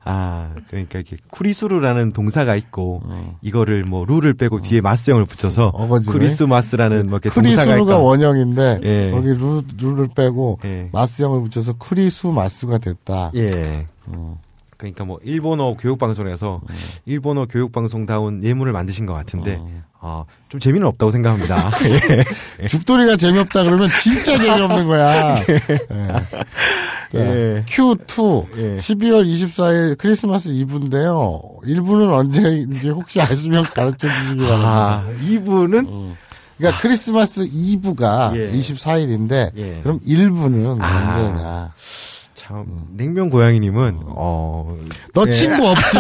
아, 그러니까 이게 쿠리수루라는 동사가 있고 어. 이거를 뭐 룰을 빼고 음. 뒤에 마스형을 붙여서 어, 크리스마스라는 뭐 이렇게 동사가 있고 원형인데 예. 거기 루 루를 빼고 예. 마스형을 붙여서 크리스마스가 됐다. 예. 어. 그러니까 뭐 일본어 교육 방송에서 네. 음. 일본어 교육 방송다운 예문을 만드신 것 같은데 어. 어, 좀 재미는 없다고 생각합니다. <laughs> <laughs> 예. 죽돌이가 재미없다 그러면 진짜 <laughs> 재미없는 거야. 예. 예. 예. Q2 예. 12월 24일 크리스마스 이부인데요 1부는 언제인지 혹시 아시면 가르쳐 주시기 아, 바랍니다. 아, 2부는 음. 그러니까 크리스마스 이부가 24일인데 예. 예. 그럼 1부는 아. 언제냐? 참 음. 냉면 고양이님은 음. 어. 너 예. 친구 없지.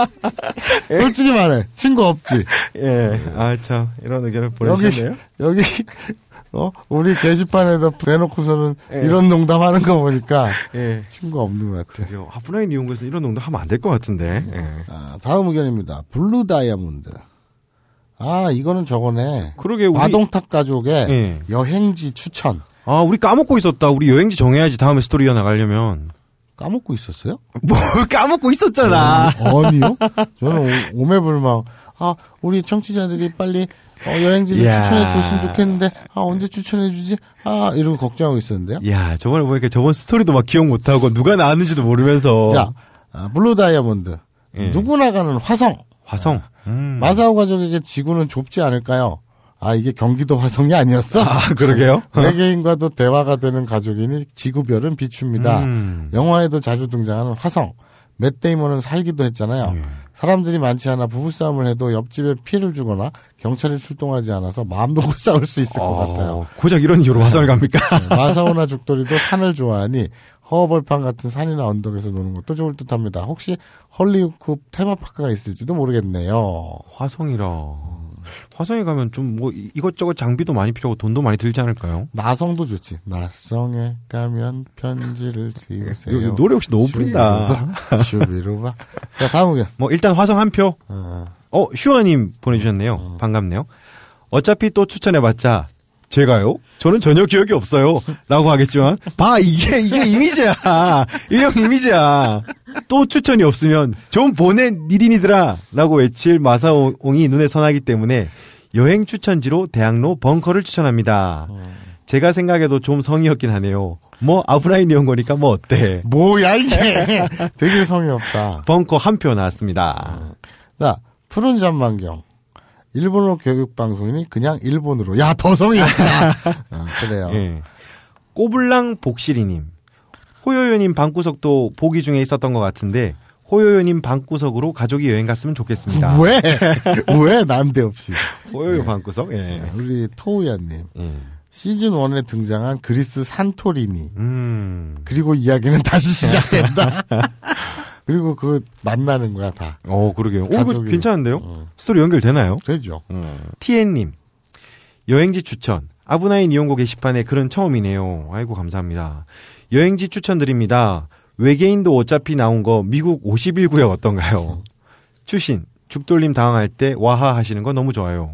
<laughs> 예? 솔직히 말해 친구 없지. 예. 아참 이런 의견을 보내주셨네요. 여기 여기 어 우리 게시판에다 대놓고서는 예. 이런 농담하는 거 보니까 예. 친구 없는 것 같아. 그래요. 아 분라인 이용에서 이런 농담 하면 안 될 것 같은데. 예. 아, 다음 의견입니다. 블루 다이아몬드. 아 이거는 저거네. 그러게 우리... 아동탁 가족의 예. 여행지 추천. 아, 우리 까먹고 있었다. 우리 여행지 정해야지 다음에 스토리 가 나가려면. 까먹고 있었어요? 뭘 뭐, <laughs> 까먹고 있었잖아. 음, 아니요. 저는 오, 매불망 아, 우리 청취자들이 빨리 어, 여행지를 야. 추천해 줬으면 좋겠는데, 아, 언제 추천해 주지? 아, 이러고 걱정하고 있었는데요. 야, 저번에 보니까 저번 스토리도 막 기억 못하고, 누가 나왔는지도 모르면서. 자, 아, 블루 다이아몬드. 예. 누구나 가는 화성. 화성. 아, 음. 마사오 가족에게 지구는 좁지 않을까요? 아 이게 경기도 화성이 아니었어? 아 그러게요. <laughs> 외계인과도 대화가 되는 가족이니 지구별은 비춥니다. 음. 영화에도 자주 등장하는 화성. 맷 데이먼은 살기도 했잖아요. 예. 사람들이 많지 않아 부부싸움을 해도 옆집에 피를 주거나 경찰이 출동하지 않아서 마음 놓고 <laughs> 싸울 수 있을 어, 것 같아요. 고작 이런 이유로 네. 화성을 갑니까? 네, 마사오나 죽돌이도 산을 좋아하니 허벌판 같은 산이나 언덕에서 노는 것도 좋을 듯합니다. 혹시 헐리우드 테마파크가 있을지도 모르겠네요. 화성이라. 화성에 가면 좀 뭐 이것저것 장비도 많이 필요하고 돈도 많이 들지 않을까요? 나성도 좋지. 나성에 가면 편지를 쓰세요. 노래 혹시 너무 뿌린다. 슈비로바자 다음 의견. 뭐 일단 화성 한 표. 어, 어 슈아님 보내주셨네요. 어. 반갑네요. 어차피 또 추천해봤자 제가요? 저는 전혀 기억이 없어요. 라고 하겠지만, 봐, 이게, 이게 이미지야. 이형 이미지야. 또 추천이 없으면 좀보낸 니린이들아라고 외칠 마사옹이 눈에 선하기 때문에 여행 추천지로 대학로 벙커를 추천합니다. 제가 생각해도 좀 성의 없긴 하네요. 뭐 아브라인 이온 거니까 뭐 어때? 뭐야 이게? 되게 성의 없다. 벙커 한 표 나왔습니다. 나 푸른 잠만경. 일본어 교육 방송이니 그냥 일본으로. 야 더 성의 없다. 어, <laughs> 아, 그래요. 예. 꼬불랑 복실이님. 호요연인 방구석도 보기 중에 있었던 것 같은데 호요연인 방구석으로 가족이 여행 갔으면 좋겠습니다. 왜? 왜 난데없이? 호요요 네. 방구석? 예. 네, 우리 토우야님. 예. 시즌 1에 등장한 그리스 산토리니. 음. 그리고 이야기는 다시 시작된다. <laughs> 그리고 그 만나는 거야 다. 어 그러게요. 그 가족 괜찮은데요? 어. 스토리 연결되나요? 되죠. 음. TN님 여행지 추천 아브나인 이용고 게시판에 그런 처음이네요. 아이고 감사합니다. 여행지 추천드립니다. 외계인도 어차피 나온 거 미국 51 구역 어떤가요? 출신 죽돌림 당황할 때 와하 하시는 거 너무 좋아요.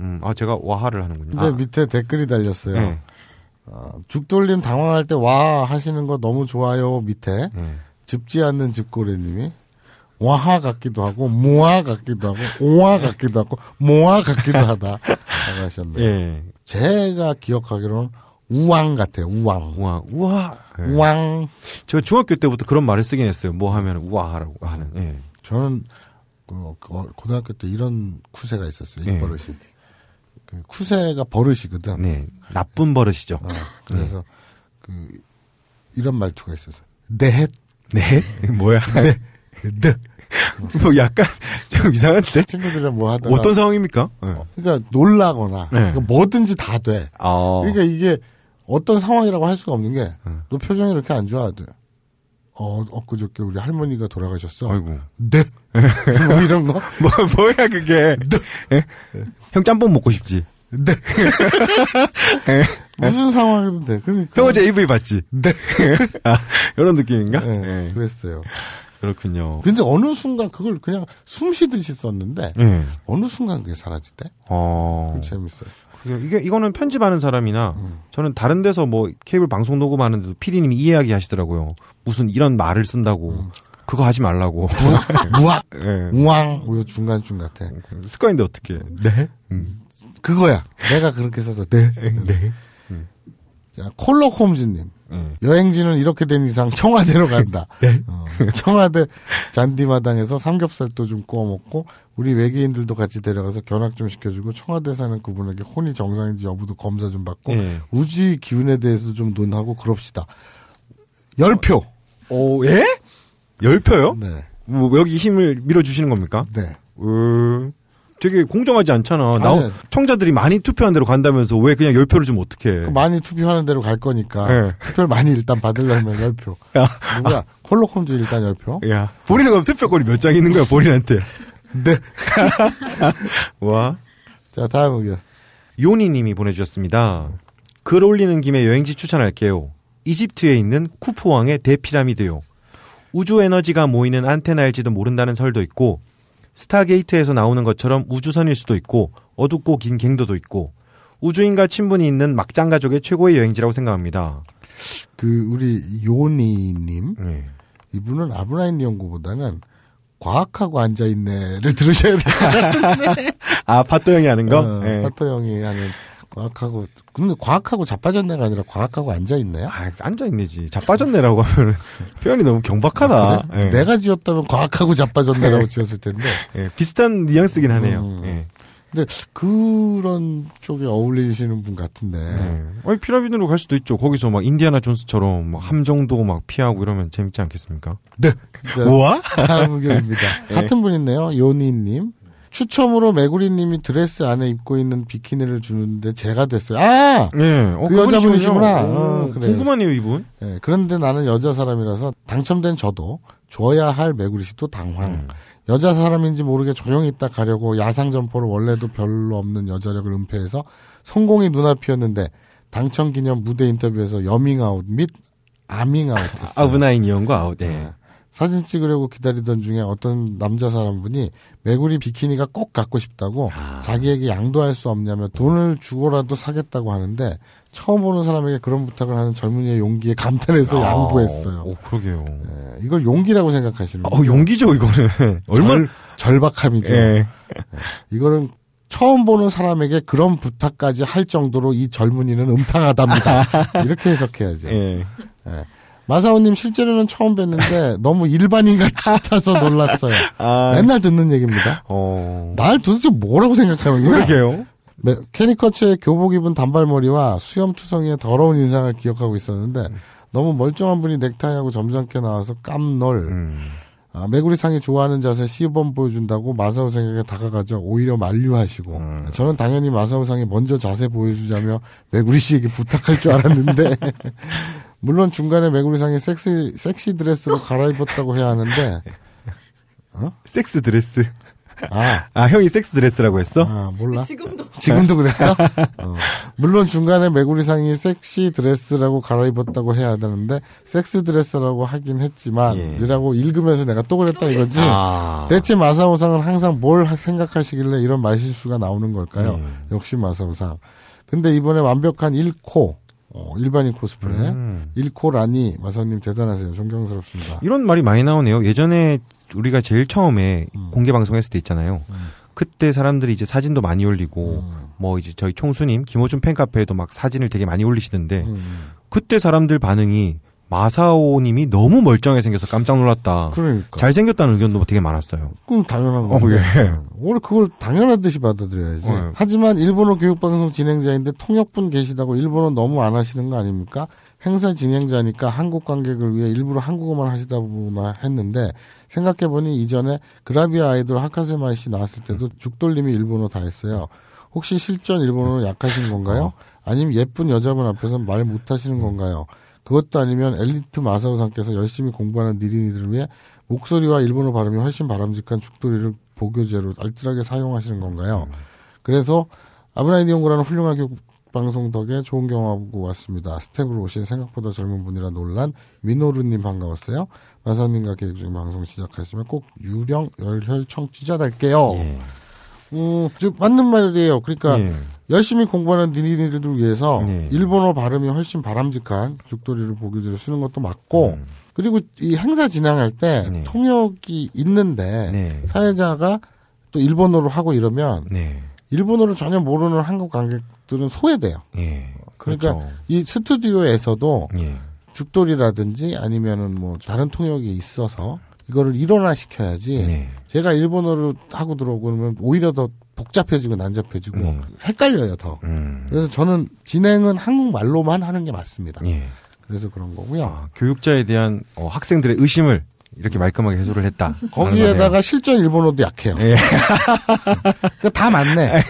음, 아 제가 와하를 하는군요. 근데 아. 밑에 댓글이 달렸어요. 네. 어, 죽돌림 당황할 때와 하시는 거 너무 좋아요 밑에 네. 짚지 않는 집고래님이 와하 같기도 하고 모아 같기도 하고 오아 같기도 하고 모아 같기도 하다 하셨네요. 네. <laughs> 제가 기억하기로는 우왕 같아요. 우왕. 우왕. 우와. 네. 우왕. 저 중학교 때부터 그런 말을 쓰긴 했어요. 뭐 하면 우와하라고 하는. 네. 저는 그 어, 고등학교 때 이런 쿠세가 있었어요. 이 예. 버릇이. 그 쿠세가 버릇이거든. 네. 나쁜 버릇이죠. 어, 그래서 그 이런 말투가 있어서 넷. 네. 네. 네. <laughs> 뭐야? 넷. 네. 넷. 뭐 약간 좀 이상한데 그 친구들이뭐 하다가 어떤 상황입니까? 네. 그러니까 놀라거나 네. 그러니까 뭐든지 다 돼. 어. 그러니까 이게 어떤 상황이라고 할 수가 없는 게, 응. 네. 너 표정이 이렇게 안 좋아하대. 어, 엊그저께 우리 할머니가 돌아가셨어. 아이고. 네? <laughs> 뭐 이런 거? 뭐, 뭐야, 그게. 네? 네. 형 짬뽕 먹고 싶지? 네. <laughs> 예? 무슨 상황이든 돼. 그러니까. 형 어제 AV 봤지? 네. <laughs> 아, 이런 느낌인가? 네, 네. 그랬어요. 그렇군요. 근데 어느 순간 그걸 그냥 숨 쉬듯이 썼는데, 어느 순간 그게 사라지대? 어. 재밌어요. 이게 이거는 편집하는 사람이나 음. 저는 다른 데서 뭐 케이블 방송 녹음하는데도 피디님이 이해하기 하시더라고요. 무슨 이런 말을 쓴다고. 음. 그거 하지 말라고. 무악, 네. <laughs> 우왕. 우리 중간 중 같아. 습관인데 어떻게? 네. 음. 그거야. 내가 그렇게 써서 네. 네. 음. 자 콜러 홈즈님. 음. 여행지는 이렇게 된 이상 청와대로 간다. <laughs> 네? 어, 청와대 잔디마당에서 삼겹살도 좀 구워 먹고 우리 외계인들도 같이 데려가서 견학 좀 시켜주고 청와대 사는 그분에게 혼이 정상인지 여부도 검사 좀 받고 음. 예. 우주 기운에 대해서 좀 논하고 그럽시다. 열 표. 어, 예? 열 표요? 네. 뭐 여기 힘을 밀어주시는 겁니까? 네. 음. 되게 공정하지 않잖아. 나 아니. 청자들이 많이 투표한 대로 간다면서 왜 그냥 열 표를 좀 어떻게? 그 많이 투표하는 대로 갈 거니까 네. 투표를 많이 일단 받으려면 열 표. 누가 아. 콜로콤즈 일단 열 표. 야, 본인은 그럼 투표권이 몇 장 있는 거야 본인한테? 네. <laughs> 와. 자 다음 의견. 요니님이 보내주셨습니다. 글 올리는 김에 여행지 추천할게요. 이집트에 있는 쿠프왕의 대피라미드요. 우주 에너지가 모이는 안테나일지도 모른다는 설도 있고 스타게이트에서 나오는 것처럼 우주선일 수도 있고 어둡고 긴 갱도도 있고 우주인과 친분이 있는 막장 가족의 최고의 여행지라고 생각합니다. 그 우리 요니님 네. 이분은 아브라인 연구보다는 과학하고 앉아있네를 들으셔야 돼요. <laughs> 아 파토 형이 하는 거? 어, 네. 파토 형이 하는 과학하고 근데 과학하고 자빠졌네가 아니라 과학하고 앉아 있네요. 아 앉아 있네지 자빠졌네라고 하면 <laughs> 표현이 너무 경박하다. 아, 그래? 예. 내가 지었다면 과학하고 자빠졌네라고 예. 지었을 텐데 예, 비슷한 뉘앙스긴 하네요. 음. 예. 근데 그런 쪽에 어울리시는 분 같은데. 네. 아니 피라미드로 갈 수도 있죠. 거기서 막 인디아나 존스처럼 막 함정도 막 피하고 이러면 재밌지 않겠습니까? 네. 우와. 다음 의견입니다. <laughs> 예. 같은 분 있네요. 요니님. 추첨으로 메구리님이 드레스 안에 입고 있는 비키니를 주는데 제가 됐어요. 아, 네, 어, 그 여자분이시구나. 어, 아, 그래. 궁금하네요 이분. 네, 그런데 나는 여자 사람이라서 당첨된 저도 줘야 할 메구리 씨도 당황. 음. 여자 사람인지 모르게 조용히 있다 가려고 야상 점포를 원래도 별로 없는 여자력을 은폐해서 성공이 눈앞이었는데 당첨 기념 무대 인터뷰에서 여밍 아웃 및 예. 아밍 아웃 했어요. 아브나인 이온과 아웃. 네. 네. 사진 찍으려고 기다리던 중에 어떤 남자 사람분이 메구리 비키니가 꼭 갖고 싶다고 아. 자기에게 양도할 수 없냐며 돈을 주고라도 사겠다고 하는데 처음 보는 사람에게 그런 부탁을 하는 젊은이의 용기에 감탄해서 아. 양보했어요. 오, 그러게요. 네, 이걸 용기라고 생각하시는 어, 용기죠, 이거는. <laughs> 얼마나 절박함이죠. 네. 이거는 처음 보는 사람에게 그런 부탁까지 할 정도로 이 젊은이는 음탕하답니다. <laughs> 이렇게 해석해야죠. 예. 네. 마사오님 실제로는 처음 뵀는데 너무 일반인 같이 <laughs> 타서 놀랐어요. 아. 맨날 듣는 얘기입니다. 어... 날 도대체 뭐라고 생각하는 거야? 그게요 네, 캐니커츠의 교복 입은 단발머리와 수염투성이의 더러운 인상을 기억하고 있었는데 너무 멀쩡한 분이 넥타이하고 점잖게 나와서 깜놀. 음. 아, 메구리상이 좋아하는 자세 시범 보여준다고 마사오상에게 다가가자 오히려 만류하시고 음. 저는 당연히 마사오상이 먼저 자세 보여주자며 메구리 씨에게 부탁할 줄 알았는데 <laughs> 물론 중간에 매구리상이 섹시 섹시 드레스로 갈아입었다고 해야 하는데 <laughs> 어? 섹스 드레스. 아. 아, 형이 섹스 드레스라고 했어? 아, 몰라. 지금도. 지금도 그랬어? 어. 물론 중간에 매구리상이 섹시 드레스라고 갈아입었다고 해야 되는데, 섹스 드레스라고 하긴 했지만, 예. 이라고 읽으면서 내가 또 그랬다 이거지? 아. 대체 마사오상은 항상 뭘 생각하시길래 이런 말실수가 나오는 걸까요? 음. 역시 마사오상. 근데 이번에 완벽한 1코, 어, 일반인 코스프레. 음. 일코라니 마선님 대단하세요. 존경스럽습니다. 이런 말이 많이 나오네요. 예전에 우리가 제일 처음에 음. 공개 방송했을 때 있잖아요. 음. 그때 사람들이 이제 사진도 많이 올리고 음. 뭐 이제 저희 총수님 김호준 팬카페에도 막 사진을 되게 많이 올리시는데 음. 그때 사람들 반응이 마사오님이 너무 멀쩡해 생겨서 깜짝 놀랐다. 그러니까. 잘생겼다는 의견도 되게 많았어요. 그럼 당연한 거. 어, 예. 원 그걸 당연하듯이 받아들여야지. 어, 예. 하지만 일본어 교육방송 진행자인데 통역분 계시다고 일본어 너무 안 하시는 거 아닙니까? 행사 진행자니까 한국 관객을 위해 일부러 한국어만 하시다 보나 했는데 생각해보니 이전에 그라비아 아이돌 하카세마이 씨 나왔을 때도 죽돌림이 일본어 다 했어요. 혹시 실전 일본어는 약하신 건가요? 어. 아니면 예쁜 여자분 앞에서 말 못하시는 건가요? 그것도 아니면 엘리트 마사오상께서 열심히 공부하는 니린이들을 위해 목소리와 일본어 발음이 훨씬 바람직한 죽돌이를 보교제로 알뜰하게 사용하시는 건가요? 음. 그래서 아브라이디 연구라는 훌륭한 교육 방송 덕에 좋은 경험하고 왔습니다. 스텝으로 오신 생각보다 젊은 분이라 놀란 민호루님 반가웠어요. 마사님과 계획 중인 방송 시작하시면 꼭 유령 열혈 청취자 될게요. 예. 음, 맞는 말이에요. 그러니까 예. 열심히 공부하는 니니들을 위해서 네. 일본어 발음이 훨씬 바람직한 죽돌이를 보기들을 쓰는 것도 맞고 음. 그리고 이 행사 진행할 때 네. 통역이 있는데 네. 사회자가 또 일본어로 하고 이러면 네. 일본어를 전혀 모르는 한국 관객들은 소외돼요. 예. 그러니까 그렇죠. 이 스튜디오에서도 예. 죽돌이라든지 아니면은 뭐 다른 통역이 있어서 이거를 일어나 시켜야지 네. 제가 일본어를 하고 들어오고 그러면 오히려 더 복잡해지고 난잡해지고 네. 헷갈려요 더. 음. 그래서 저는 진행은 한국말로만 하는 게 맞습니다. 예. 그래서 그런 거고요. 아, 교육자에 대한 어, 학생들의 의심을 이렇게 말끔하게 해소를 했다. 거기에다가 실전 일본어도 약해요. 예. <laughs> 그다 맞네. <laughs> 네.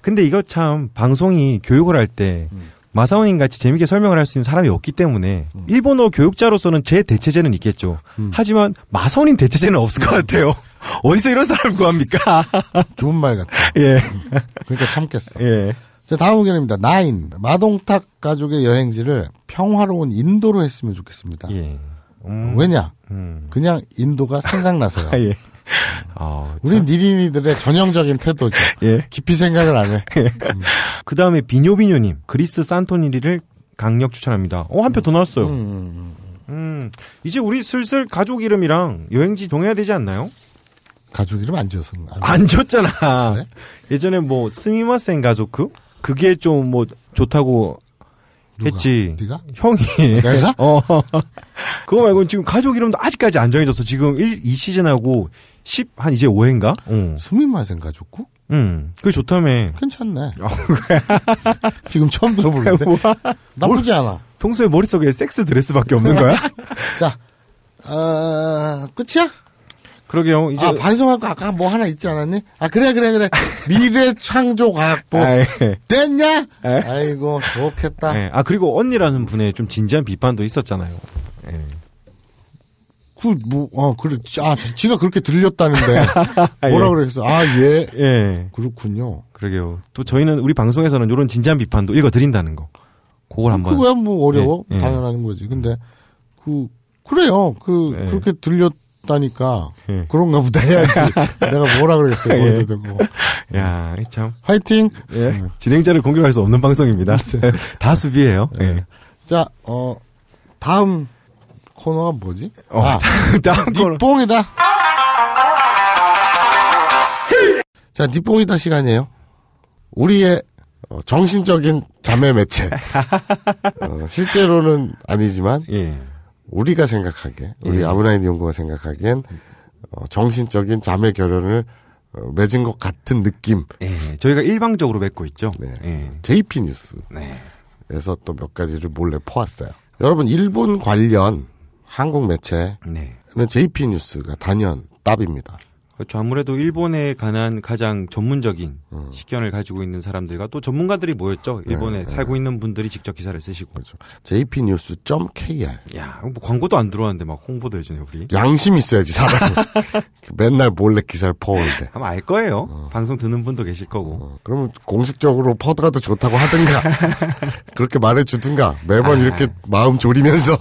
근데 이거 참 방송이 교육을 할때 음. 마사오님 같이 재미있게 설명을 할 수 있는 사람이 없기 때문에 음. 일본어 교육자로서는 제 대체제는 있겠죠. 음. 하지만 마사오님 대체제는 없을 것 같아요. <laughs> 어디서 이런 사람 구합니까? <laughs> 좋은 말 같아. 예. 그러니까 참겠어. 예. 자, 다음 의견입니다. 나인. 마동탁 가족의 여행지를 평화로운 인도로 했으면 좋겠습니다. 예. 음. 왜냐? 음. 그냥 인도가 생각나서요. <laughs> 아, 예. <laughs> 어, 우리 니린이들의 전형적인 태도죠. 예. 깊이 생각을 안 해. <laughs> 예. 음. 그 다음에 비뇨비뇨님, 그리스 산토니리를 강력 추천합니다. 어, 한 표더 음. 나왔어요. 음 음, 음. 음, 이제 우리 슬슬 가족 이름이랑 여행지 정해야 되지 않나요? 가족 이름 안 지었어. 안, 지었잖아. 그래? 예전에 뭐, 스미마센 가족크? 그게 좀 뭐, 좋다고 누가? 했지. 네가? 형이. 내가? <laughs> 어. 그거 말고 는 지금 가족 이름도 아직까지 안 정해졌어. 지금 1, 2시즌하고 10, 한 이제 5회인가? 응. 어. 숨이 맛은 가 좋고? 응. 그게 좋다며. 괜찮네. <laughs> 아, <laughs> 지금 처음 들어보는데. 나쁘지 않아. 평소에 머릿속에 섹스 드레스밖에 없는 거야? <laughs> 자, 어, 끝이야? 그러게요. 이제 아, 반성할 거 아까 뭐 하나 있지 않았니? 아 그래 그래 그래. 미래 창조 과학부 아, 예. 됐냐? 예. 아이고 좋겠다. 예. 아 그리고 언니라는 분의 좀 진지한 비판도 있었잖아요. 예. 그, 뭐, 어, 그래. 아, 지가 그렇게 들렸다는데. <laughs> 예. 뭐라 예. 그랬어 아, 예. 예. 그렇군요. 그러게요. 또 저희는 우리 방송에서는 이런 진지한 비판도 읽어드린다는 거. 그걸 한번. 그거야 뭐 어려워. 예. 예. 당연한 거지. 근데, 그, 그래요. 그, 예. 그렇게 들렸다니까. 그런가 보다 해야지. <laughs> <laughs> 내가 뭐라 그랬어요. 예. 뭐. 야, 참. 화이팅! 진행자를 공격할 수 없는 방송입니다. 다 수비해요. 네. 자, 어, 다음 코너가 뭐지? 어, 아, 다음 코너. 뽕이다. <laughs> 자, 니뽕이다 시간이에요. 우리의 어, 정신적인 자매 매체. <laughs> 어, 실제로는 아니지만 예. 우리가 생각하기에 우리 예. 아브라인 연구가 생각하기엔 어, 정신적인 자매 결연을 어, 맺은 것 같은 느낌. 예. 저희가 일방적으로 맺고 있죠. 네. 예. JP 뉴스에서 또 몇 가지를 몰래 퍼왔어요. 여러분 일본 관련 한국 매체는 네. JP 뉴스가 단연 답입니다. 그렇죠. 아무래도 일본에 관한 가장 전문적인 음. 식견을 가지고 있는 사람들과 또 전문가들이 모였죠. 네, 일본에 네, 살고 네. 있는 분들이 직접 기사를 쓰시고. 그렇죠. jpnews.kr. 야, 뭐 광고도 안 들어왔는데 막 홍보도 해주네, 우리. 양심 있어야지, 사람. <laughs> 맨날 몰래 기사를 퍼오는데. 아마 알 거예요. 어. 방송 듣는 분도 계실 거고. 어. 그러면 공식적으로 퍼드가 도 좋다고 하든가 <laughs> 그렇게 말해주든가 매번 아. 이렇게 마음 졸이면서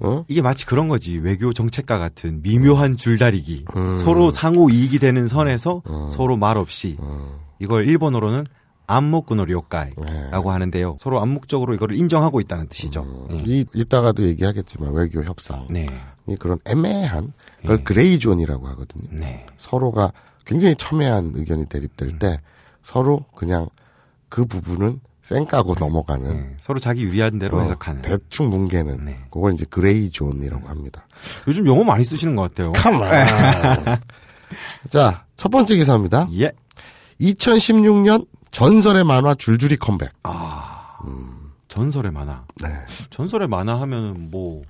어? 이게 마치 그런 거지 외교 정책과 같은 미묘한 줄다리기 어. 음. 서로 상호 이익이 되는 선에서 어. 서로 말 없이 어. 이걸 일본어로는 안목근노리오카이라고 네. 하는데요. 서로 암묵적으로 이거를 인정하고 있다는 뜻이죠. 음, 네. 이, 이따가도 얘기하겠지만 외교 협상. 네. 이 그런 애매한 예. 그걸 예. 그레이 존이라고 하거든요. 네. 서로가 굉장히 첨예한 의견이 대립될 음. 때 서로 그냥 그 부분은 쌩까고 넘어가는 네. 서로 자기 유리한 대로 어, 해석하는 대충 뭉개는 네. 그걸 이제 그레이 존이라고 음. 합니다. 요즘 영어 많이 쓰시는 것 같아요. 컴온. 네. <laughs> 자, 첫 번째 기사입니다. 예. 2016년 전설의 만화 줄줄이 컴백. 아. 음. 전설의 만화. 네. 전설의 만화 하면 뭐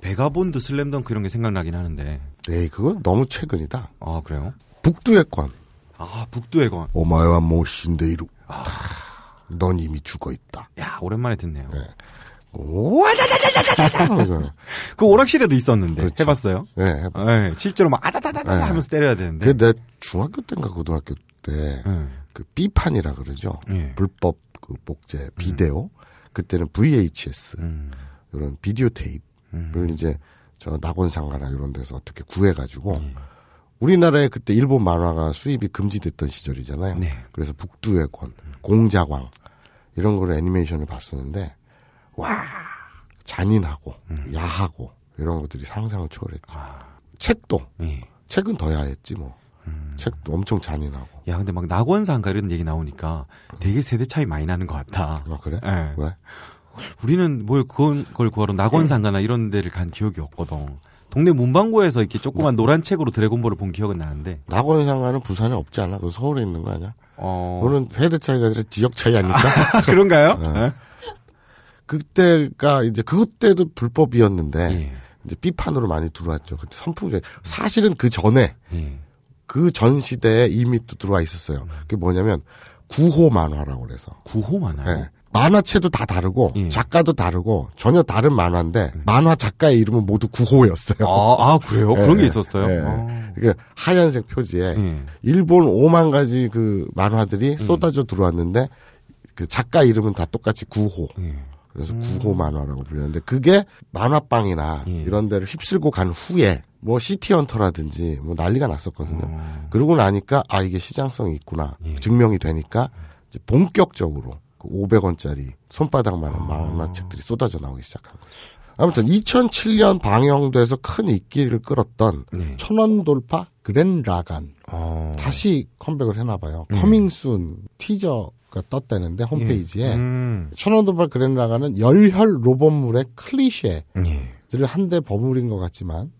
베가본드 슬램덩크 이런 게 생각나긴 하는데 네, 그건 너무 최근이다. 아, 그래요? 북두해권 아, 북두의권. 오마이와 모신데이루. 아. 넌 이미 죽어 있다. 야, 오랜만에 듣네요. 네. 오다다다다다그 아, <laughs> 오락실에도 있었는데 그렇죠. 해봤어요. 네, 해봤죠. 네, 실제로 막 아다다다다 네. 하면서 때려야 되는데. 그내 중학교 때인가 고등학교 때그 네. B 그 판이라 그러죠. 네. 불법 그 복제 음. 비데오. 음. 그때는 VHS 음. 이런 비디오 테이프를 음. 이제 저 낙원상가나 이런 데서 어떻게 구해가지고 음. 우리나라에 그때 일본 만화가 수입이 금지됐던 시절이잖아요. 네. 그래서 북두의 권, 공자광 이런 거를 애니메이션을 봤었는데 와 잔인하고 음. 야하고 이런 것들이 상상을 초월했죠. 아. 책도 예. 책은 더 야했지 뭐. 음. 책도 엄청 잔인하고. 야, 근데 막 낙원상가 이런 얘기 나오니까 되게 세대 차이 많이 나는 것 같다. 아, 그래? 네. 왜? 우리는 뭘 그건 걸 구하러 낙원상가나 네. 이런 데를 간 기억이 없거든. 동네 문방구에서 이렇게 조그만 뭐. 노란 책으로 드래곤볼을 본 기억은 나는데. 낙원상가는 부산에 없지 않아? 그 서울에 있는 거 아니야? 어. 너는 세대 차이가 아니라 지역 차이 아닙니까? <laughs> 아, 그런가요? 네. 네. 그때가 이제 그때도 불법이었는데 예. 이제 B판으로 많이 들어왔죠. 그때 선풍제 사실은 그 전에 예. 그 전 시대에 이미 또 들어와 있었어요. 그게 뭐냐면 구호 만화라고 그래서. 구호 만화. 네. 만화체도 다 다르고 예. 작가도 다르고 전혀 다른 만화인데 만화 작가의 이름은 모두 구호였어요. 아, 아 그래요? 네. 그런 게 예, 예. 있었어요. 네. 아. 하얀색 표지에 예. 일본 5만 가지 그 만화들이 쏟아져 들어왔는데 그 작가 이름은 다 똑같이 구호. 예. 그래서 음. 구호 만화라고 불렸는데 그게 만화방이나 이런 데를 휩쓸고 간 후에 뭐 시티헌터라든지 뭐 난리가 났었거든요. 음. 그러고 나니까 아 이게 시장성이 있구나 증명이 되니까 이제 본격적으로 그 500원짜리 손바닥만한 아. 만화 책들이 쏟아져 나오기 시작한 거죠. 아무튼 2007년 방영돼서 큰 인기를 끌었던 네. 천원 돌파 그랜 라간 어. 다시 컴백을 해놔 봐요. 음. 네. 커밍순 티저가 떴다는데 홈페이지에 예. 음. 천원 돌파 그랜 라간은 열혈 로봇물의 클리셰들을 예. 한데 버무린 것 같지만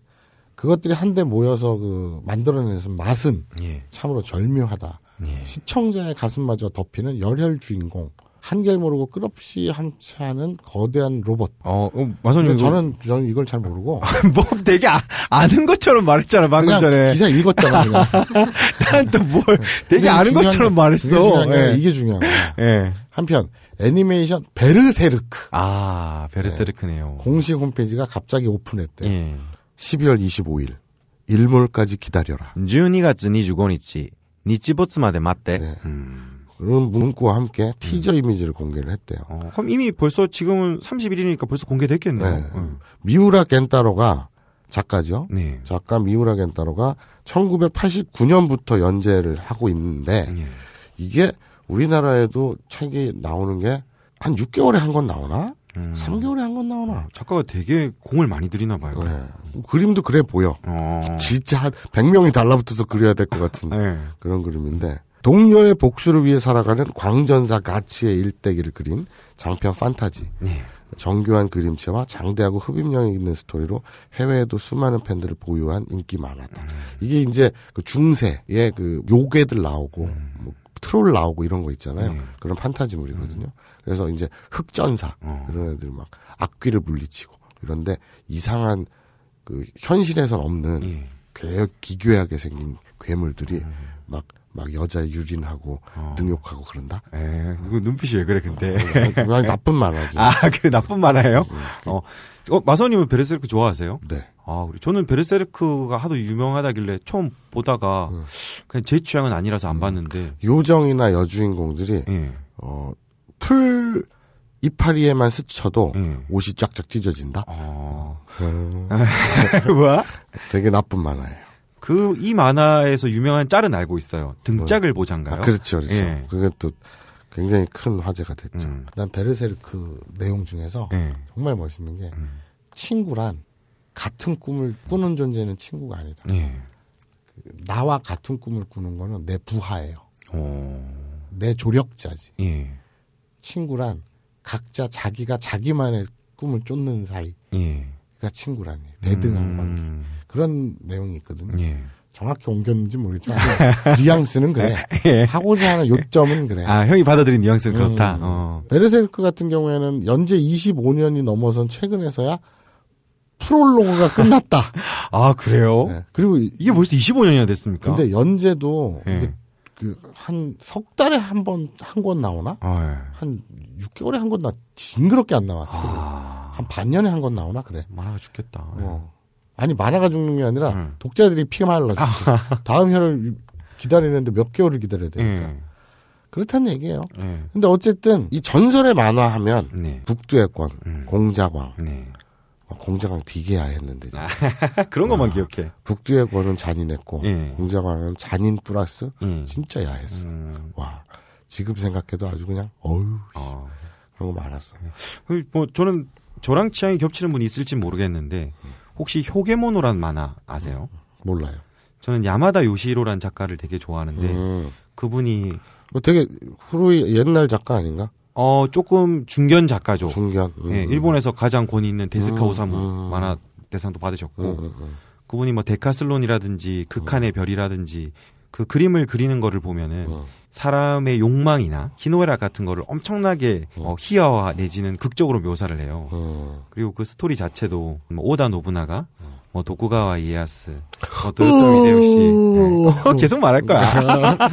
그것들이 한데 모여서 그 만들어내는 맛은 예. 참으로 절묘하다. 예. 시청자의 가슴마저 덮이는 열혈 주인공. 한결 모르고 끝없이 함차하는 거대한 로봇. 어, 어 마선님 저는 저는 이걸 잘 모르고. <laughs> 뭐 되게 아, 아는 것처럼 말했잖아 방금 전에. 기사 읽었잖아. <laughs> 난또뭘 네. 되게 아는 것처럼 게, 말했어. 예. 이게 중요한, 거야. 예. 한편 애니메이션 베르세르크. 아 베르세르크네요. 예. 공식 홈페이지가 갑자기 오픈했대. 예. 12월 25일 일몰까지 기다려라. 12月25日日没まで待って. 네. 음. 그런 문구와 함께 음. 티저 이미지를 공개를 했대요. 어, 그럼 이미 벌써 지금은 31일이니까 벌써 공개됐겠네요. 네. 음. 미우라 겐타로가 작가죠. 네. 작가 미우라 겐타로가 1989년부터 연재를 하고 있는데 네. 이게 우리나라에도 책이 나오는 게 한 6개월에 한 건 나오나? 음. 3개월에 한 건 나오나? 작가가 되게 공을 많이 들이나 봐요. 네. 그림도 그래 보여. 어. 진짜 한 100명이 달라붙어서 그려야 될 것 같은 네. 그런 그림인데 동료의 복수를 위해 살아가는 광전사 가치의 일대기를 그린 장편 판타지. 네. 정교한 그림체와 장대하고 흡입력이 있는 스토리로 해외에도 수많은 팬들을 보유한 인기 만화다. 음. 이게 이제 그 중세의 그 요괴들 나오고 음. 뭐 트롤 나오고 이런 거 있잖아요. 네. 그런 판타지물이거든요. 음. 그래서 이제 흑전사 어. 이런 애들 막 악귀를 물리치고 이런데 이상한 그 현실에선 없는 예. 괴 기괴하게 생긴 괴물들이 음. 막막 여자 유린하고 어. 능욕하고 그런다? 에, 그 눈빛이 왜 그래 근데? 어, 아니, 나쁜 만화지. 아, 그래 나쁜 만화예요? 음, 음. 어, 어 마선님은 베르세르크 좋아하세요? 네. 아, 그래. 저는 베르세르크가 하도 유명하다길래 처음 보다가 음. 그냥 제 취향은 아니라서 안 음. 봤는데 요정이나 여주인공들이 예. 어, 풀 이파리에만 스쳐도 예. 옷이 쫙쫙 찢어진다. 어. 음. <laughs> 뭐야? 되게 나쁜 만화예요. 그이 만화에서 유명한 짤은 알고 있어요. 등짝을 뭐, 보장가요? 아, 그렇죠, 그렇죠. 예. 그게 또 굉장히 큰 화제가 됐죠. 음. 난 베르세르크 내용 중에서 예. 정말 멋있는 게 음. 친구란 같은 꿈을 꾸는 존재는 친구가 아니다. 예. 그 나와 같은 꿈을 꾸는 거는 내 부하예요. 오. 내 조력자지. 예. 친구란 각자 자기가 자기만의 꿈을 쫓는 사이가 예. 친구라니 대등한 음. 관계. 그런 내용이 있거든요. 예. 정확히 옮겼는지 모르겠지만 <laughs> 뉘앙스는 그래. 예. 하고자 하는 요점은 그래. 아 형이 받아들인 뉘앙스는 음, 그렇다. 어. 베르세르크 같은 경우에는 연재 25년이 넘어선 최근에서야 프롤로그가 끝났다. <laughs> 아 그래요? 네. 그리고 이게 벌써 25년이나 됐습니까? 근데 연재도 예. 그한 석 달에 한 번 한 권 나오나? 어, 예. 한 6개월에 한 권나 징그럽게 안 나와. 아... 한 반년에 한 권 나오나 그래. 말아 죽겠다. 어. 아니 만화가 죽는 게 아니라 음. 독자들이 피가 말라 서 <laughs> 다음 회를 기다리는데 몇 개월을 기다려야 되니까 음. 그렇다는 얘기예요. 음. 근데 어쨌든 이 전설의 만화하면 네. 북두해권, 음. 공자광, 네. 공자광 디게야 했는데 아, 아 <laughs> 그런 것만 아, 기억해. 북두해권은 잔인했고 네. 예. 공자광은 잔인 플러스 예. 진짜 야했어. 음. 와 지금 생각해도 아주 그냥 어유 어. 그런 거 많았어. 그 뭐 저는 저랑 취향이 겹치는 분이 있을지 모르겠는데 음. 혹시 효게모노란 만화 아세요? 음, 몰라요. 저는 야마다 요시로란 작가를 되게 좋아하는데 음. 그분이 뭐 되게 후루이 옛날 작가 아닌가? 어 조금 중견 작가죠. 중견. 음. 예, 일본에서 가장 권위 있는 데스카 음. 오사무 음. 만화 대상도 받으셨고 음, 그분이 뭐 데카슬론이라든지 극한의 별이라든지 그 그림을 그리는 거를 보면은 사람의 욕망이나 희노애락 같은 거를 엄청나게 음. 어, 희화화 내지는 극적으로 묘사를 해요. 어. 그리고 그 스토리 자체도 뭐 오다 노부나가 음. 뭐 도쿠가와 이에야스, <laughs> 뭐 도요토미 히데시 네. 계속 말할 거야.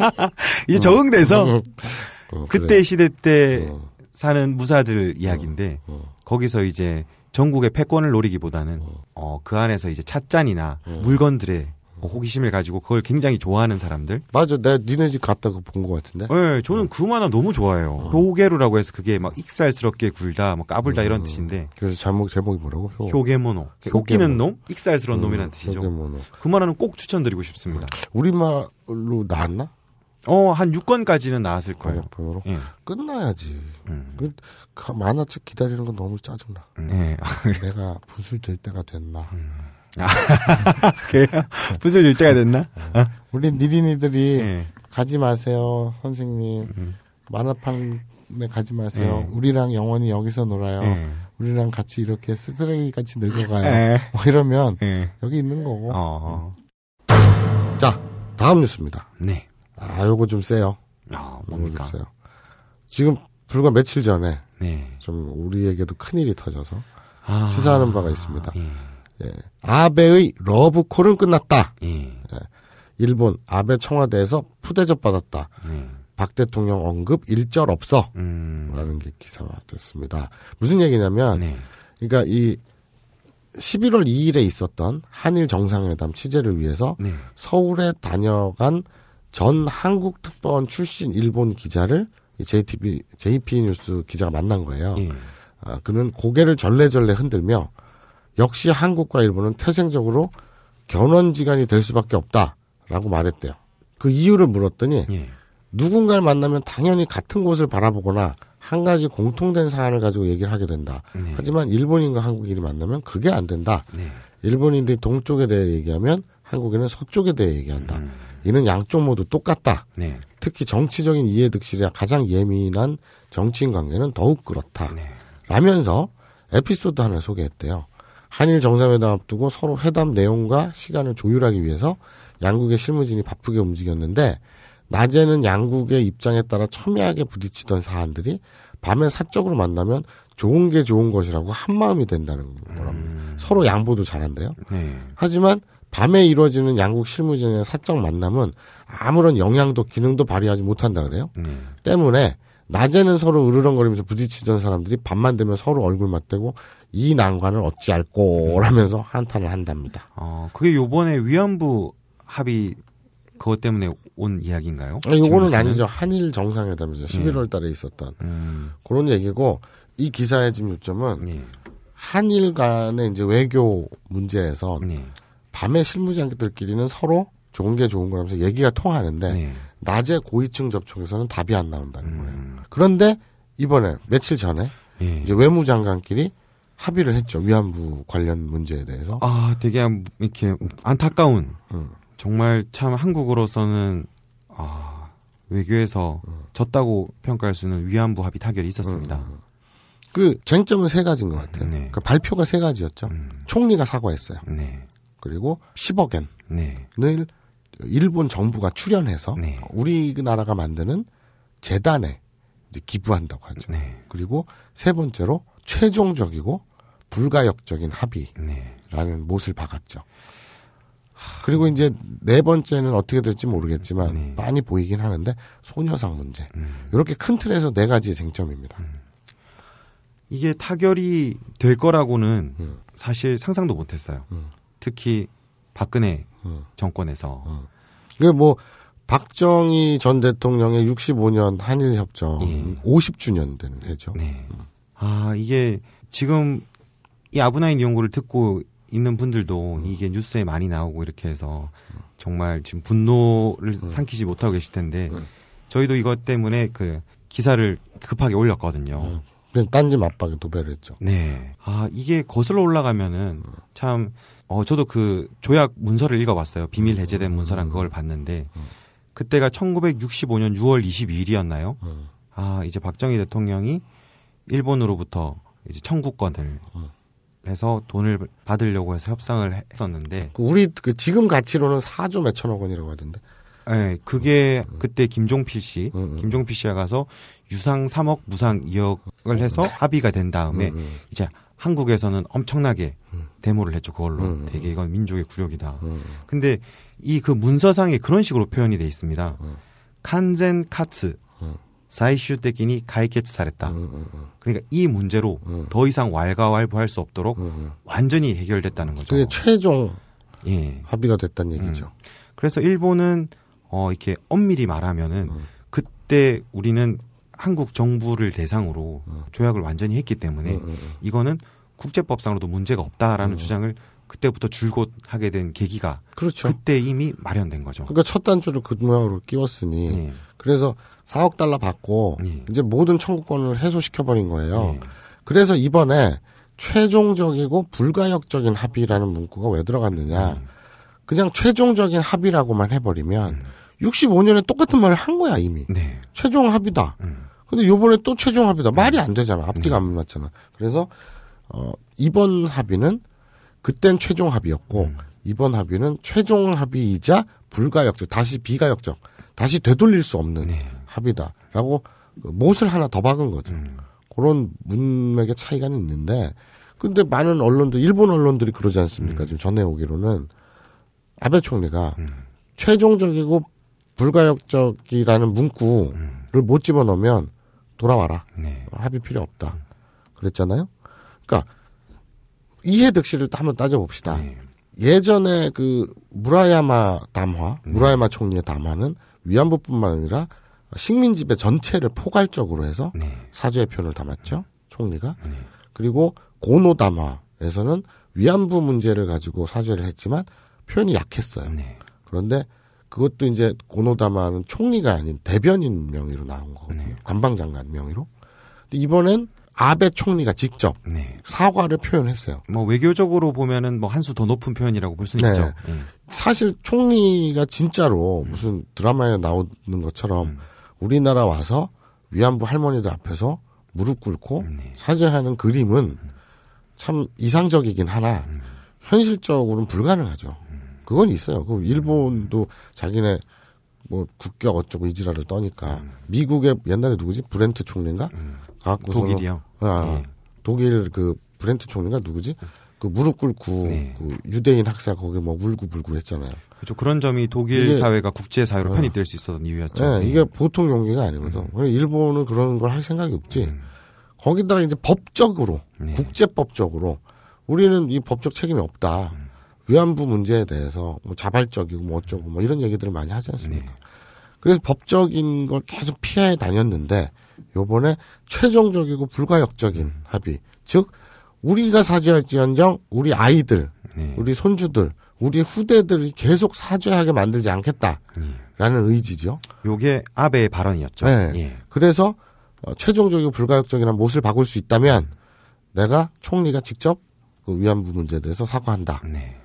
<laughs> 이제 적응돼서 어, 그때 시대 때 어. 사는 무사들 이야기인데 거기서 이제 전국의 패권을 노리기보다는 어, 그 안에서 이제 찻잔이나 물건들의 갖고 뭐 호기심을 가지고 그걸 굉장히 좋아하는 사람들. 맞아, 내 니네 집 갔다가 본 것 같은데. 네, 저는 어. 그 만화 너무 좋아해요. 효계루라고 어. 해서 그게 막 익살스럽게 굴다, 뭐 까불다 음. 이런 뜻인데. 그래서 제목 제목이 뭐라고? 효. 계모노 효끼는 놈, 익살스러운 음, 놈이란 뜻이죠. 효계모노. 그 만화는 꼭 추천드리고 싶습니다. 우리말로 나왔나? 어, 한 6권까지는 나왔을 거예요. 아, 예. 끝나야지. 음. 그, 그 만화책 기다리는 건 너무 짜증나. 음. 예. <laughs> 내가 분술될 때가 됐나. 음. 아, <laughs> 그래요? 붓을 줄 때가 됐나? 어? 우리 니린이들이 네. 가지 마세요, 선생님. 음. 만화판에 가지 마세요. 네. 우리랑 영원히 여기서 놀아요. 네. 우리랑 같이 이렇게 쓰레기 같이 늙어가요. <laughs> 뭐 이러면 여기 있는 거고. 어. 자, 다음 뉴스입니다. 네. 아, 요거 좀 세요. 아, 뭡니까? 좀 세요. 지금 불과 며칠 전에 네. 좀 우리에게도 큰 일이 터져서 아, 시사하는 바가 있습니다. 예. 예. 아베의 러브콜은 끝났다. 음. 예. 일본 아베 청와대에서 푸대접 받았다. 음. 박 대통령 언급 일절 없어. 음. 라는 게 기사가 됐습니다. 무슨 얘기냐면, 네. 그러니까 이 11월 2일에 있었던 한일 정상회담 취재를 위해서 네. 서울에 다녀간 전 한국특파원 출신 일본 기자를 JTB, JP 뉴스 기자가 만난 거예요. 예. 아, 그는 고개를 절레절레 흔들며 역시 한국과 일본은 태생적으로 견원지간이 될 수밖에 없다라고 말했대요. 그 이유를 물었더니 예. 누군가를 만나면 당연히 같은 곳을 바라보거나 한 가지 공통된 사안을 가지고 얘기를 하게 된다. 네. 하지만 일본인과 한국인이 만나면 그게 안 된다. 네. 일본인들이 동쪽에 대해 얘기하면 한국인은 서쪽에 대해 얘기한다. 음. 이는 양쪽 모두 똑같다. 네. 특히 정치적인 이해득실이 가장 예민한 정치인 관계는 더욱 그렇다. 네. 라면서 에피소드 하나를 소개했대요. 한일 정상회담 앞두고 서로 회담 내용과 시간을 조율하기 위해서 양국의 실무진이 바쁘게 움직였는데 낮에는 양국의 입장에 따라 첨예하게 부딪히던 사안들이 밤에 사적으로 만나면 좋은 게 좋은 것이라고 한마음이 된다는 거랍니다. 음. 서로 양보도 잘한대요. 네. 하지만 밤에 이루어지는 양국 실무진의 사적 만남은 아무런 영향도 기능도 발휘하지 못한다 그래요. 음. 때문에 낮에는 서로 으르렁거리면서 부딪히던 사람들이 밤만 되면 서로 얼굴 맞대고 이 난관을 어찌할 꼬라면서 한탄을 한답니다. 어, 그게 요번에 위안부 합의 그것 때문에 온 이야기인가요? 아니, 이거는 아니죠. 한일 정상회담이죠. 11월 달에 있었던 음. 그런 얘기고 이 기사의 지금 요점은 네. 한일 간의 이제 외교 문제에서 네. 밤에 실무자들끼리는 서로 좋은 게 좋은 거라면서 얘기가 통하는데 네. 낮에 고위층 접촉에서는 답이 안 나온다는 음. 거예요. 그런데 이번에 며칠 전에 네. 이제 외무장관끼리 합의를 했죠. 위안부 관련 문제에 대해서. 아, 되게 이렇게 안타까운. 음. 정말 참 한국으로서는 아, 외교에서 음. 졌다고 평가할 수 있는 위안부 합의 타결이 있었습니다. 음. 그 쟁점은 세 가지인 것 같아요. 네. 그러니까 발표가 세 가지였죠. 음. 총리가 사과했어요. 네. 그리고 10억엔을 네. 일본 정부가 출연해서 네. 우리나라가 만드는 재단에 기부한다고 하죠. 네. 그리고 세 번째로 최종적이고 불가역적인 네. 합의라는 못을 박았죠. 그리고 이제 네 번째는 어떻게 될지 모르겠지만 네. 많이 보이긴 하는데 소녀상 문제 음. 이렇게 큰 틀에서 네 가지의 쟁점입니다. 음. 이게 타결이 될 거라고는 음. 사실 상상도 못했어요. 음. 특히 박근혜 음. 정권에서 음. 이게 뭐 박정희 전 대통령의 65년 한일 협정 예. 50주년 된 해죠. 네. 아, 이게 지금 이 아브나인 연구를 듣고 있는 분들도 이게 뉴스에 많이 나오고 이렇게 해서 정말 지금 분노를 음. 삼키지 못하고 계실 텐데 음. 저희도 이것 때문에 그 기사를 급하게 올렸거든요. 음. 그냥 딴지 맞박에 도배를 했죠. 네. 아, 이게 거슬러 올라가면은 참, 어, 저도 그 조약 문서를 읽어봤어요. 비밀 해제된 문서랑 그걸 봤는데 그때가 1965년 6월 22일이었나요? 아, 이제 박정희 대통령이 일본으로부터 이제 청구권을 어. 해서 돈을 받으려고 해서 협상을 했었는데 그 우리 그 지금 가치로는 4조 몇천억 원이라고 하던데. 네, 그게 그때 김종필 씨, 음, 음. 김종필 씨가 가서 유상 3억, 무상 2억을 해서 음. 합의가 된 다음에 음, 이제 한국에서는 엄청나게 데모를 했죠. 그걸로 되게 이건 민족의 굴욕이다. 근데 이 그 문서상에 그런 식으로 표현이 돼 있습니다. 칸젠 카츠 사이最終的に解決され다 그러니까 이 문제로 더 이상 왈가왈부할 수 없도록 완전히 해결됐다는 거죠. 그게 최종 예. 합의가 됐다는 음. 얘기죠. 음. 그래서 일본은 어 이렇게 엄밀히 말하면은 음. 그때 우리는 한국 정부를 대상으로 음. 조약을 완전히 했기 때문에 이거는 국제법상으로도 문제가 없다라는 주장을 그때부터 줄곧 하게 된 계기가 그렇죠. 그때 이미 마련된 거죠. 그러니까 첫 단추를 그 모양으로 끼웠으니 예. 그래서 4억 달러 받고 네. 이제 모든 청구권을 해소시켜 버린 거예요. 네. 그래서 이번에 최종적이고 불가역적인 합의라는 문구가 왜 들어갔느냐? 네. 그냥 최종적인 합의라고만 해버리면 65년에 똑같은 말을 한 거야 이미. 네. 최종 합의다. 네. 근데 요번에 또 최종 합의다. 말이 안 되잖아. 앞뒤가 안 맞잖아. 그래서 어 이번 합의는 그땐 최종 합의였고 음. 이번 합의는 최종 합의이자 불가역적 다시 비가역적 다시 되돌릴 수 없는 네. 합의다라고 그 못을 하나 더 박은 거죠. 음. 그런 문맥의 차이가 있는데 근데 많은 언론들 일본 언론들이 그러지 않습니까? 음. 지금 전해오기로는 아베 총리가 음. 최종적이고 불가역적이라는 문구를 음. 못 집어넣으면 돌아와라. 네. 합의 필요 없다. 그랬잖아요. 그러니까 이해득실을 한번 따져봅시다. 네. 예전에 그 무라야마 담화, 네. 무라야마 총리의 담화는 위안부뿐만 아니라 식민지배 전체를 포괄적으로 해서 네. 사죄의 표현을 담았죠. 총리가. 네. 그리고 고노다마에서는 위안부 문제를 가지고 사죄를 했지만 표현이 약했어요. 네. 그런데 그것도 이제 고노다마는 총리가 아닌 대변인 명의로 나온 거거든요. 네. 관방장관 명의로. 근데 이번엔 아베 총리가 직접 네. 사과를 표현했어요. 뭐 외교적으로 보면은 뭐 한 수 더 높은 표현이라고 볼수 네. 있죠. 네. 음. 사실 총리가 진짜로 무슨 드라마에 나오는 것처럼 음. 우리나라 와서 위안부 할머니들 앞에서 무릎 꿇고 네. 사죄하는 그림은 음. 참 이상적이긴 하나 음. 현실적으로는 불가능하죠. 그건 있어요. 그 일본도 자기네 뭐 국격 어쩌고 이지라를 떠니까 음. 미국의 옛날에 누구지 브렌트 총리인가 갖 독일이요. 아, 네. 독일 그 브렌트 총리가 누구지? 그 무릎 꿇고 네. 그 유대인 학살 거기 뭐 울고 불고 했잖아요. 그렇죠. 그런 점이 독일 사회가 국제 사회로 네. 편입될 수 있었던 이유였죠. 네, 네, 이게 보통 용기가 아니거든. 음. 일본은 그런 걸 할 생각이 없지. 음. 거기다가 이제 법적으로 네. 국제법적으로 우리는 이 법적 책임이 없다. 음. 위안부 문제에 대해서 뭐 자발적이고 뭐 어쩌고 뭐 이런 얘기들을 많이 하지 않습니까? 네. 그래서 법적인 걸 계속 피해 다녔는데 요번에 최종적이고 불가역적인 음. 합의 즉 우리가 사죄할지언정 우리 아이들 네. 우리 손주들 우리 후대들이 계속 사죄하게 만들지 않겠다라는 예. 의지죠. 요게 아베의 발언이었죠. 네. 예. 그래서 어, 최종적이고 불가역적이란 못을 바꿀 수 있다면 내가 총리가 직접 그 위안부 문제에 대해서 사과한다. 네.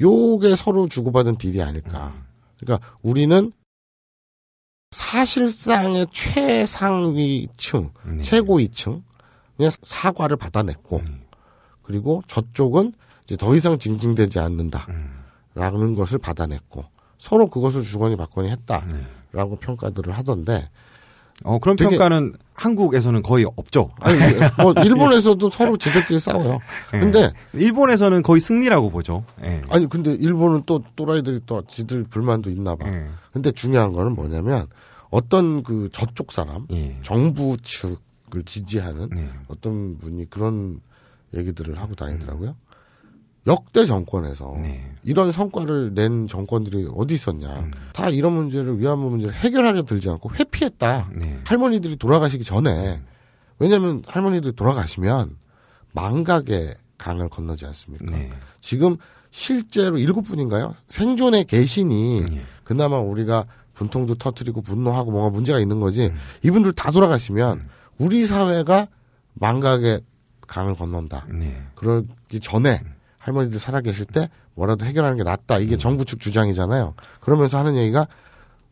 요게 서로 주고받은 딜이 아닐까. 음. 그러니까 우리는 사실상의 최상위층, 네. 최고위층 그냥 사과를 받아냈고 음. 그리고 저쪽은 이제 더 이상 징징대지 않는다라는 음. 것을 받아냈고 서로 그것을 주거니 받거니 했다라고 네. 평가들을 하던데 어 그런 평가는 한국에서는 거의 없죠. 아니, <laughs> 뭐 일본에서도 서로 지들끼리 싸워요. 예. 근데 일본에서는 거의 승리라고 보죠. 예. 아니 근데 일본은 또 또라이들이 또 지들 불만도 있나 봐. 예. 근데 중요한 거는 뭐냐면 어떤 그 저쪽 사람, 예. 정부 측을 지지하는 예. 어떤 분이 그런 얘기들을 하고 음. 다니더라고요. 음. 역대 정권에서 네. 이런 성과를 낸 정권들이 어디 있었냐. 음. 다 이런 문제를 위안부 문제를 해결하려 들지 않고 회피했다. 네. 할머니들이 돌아가시기 전에 네. 왜냐하면 할머니들이 돌아가시면 망각의 강을 건너지 않습니까? 네. 지금 실제로 일곱 분인가요? 생존의 개신이 네. 그나마 우리가 분통도 터트리고 분노하고 뭔가 문제가 있는 거지 음. 이분들 다 돌아가시면 음. 우리 사회가 망각의 강을 건넌다. 네. 그러기 전에 음. 할머니들 살아계실 때 뭐라도 해결하는 게 낫다. 이게 음. 정부 측 주장이잖아요. 그러면서 하는 얘기가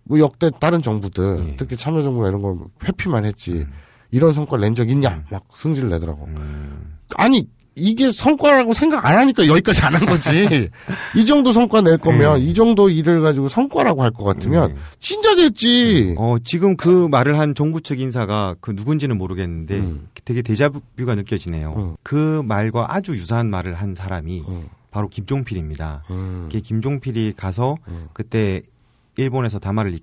뭐 역대 다른 정부들 예. 특히 참여정부나 이런 걸 회피만 했지 음. 이런 성과를 낸 적 있냐 막 승질 을 내더라고. 음. 아니 이게 성과라고 생각 안 하니까 여기까지 안 한 거지. <laughs> 이 정도 성과 낼 거면 음. 이 정도 일을 가지고 성과라고 할 것 같으면 음. 네. 진작했지. 어, 지금 그 말을 한 정부 측 인사가 그 누군지는 모르겠는데 음. 되게 데자뷰가 느껴지네요. 음. 그 말과 아주 유사한 말을 한 사람이 음. 바로 김종필입니다. 음. 김종필이 가서 음. 그때 일본에서 담화를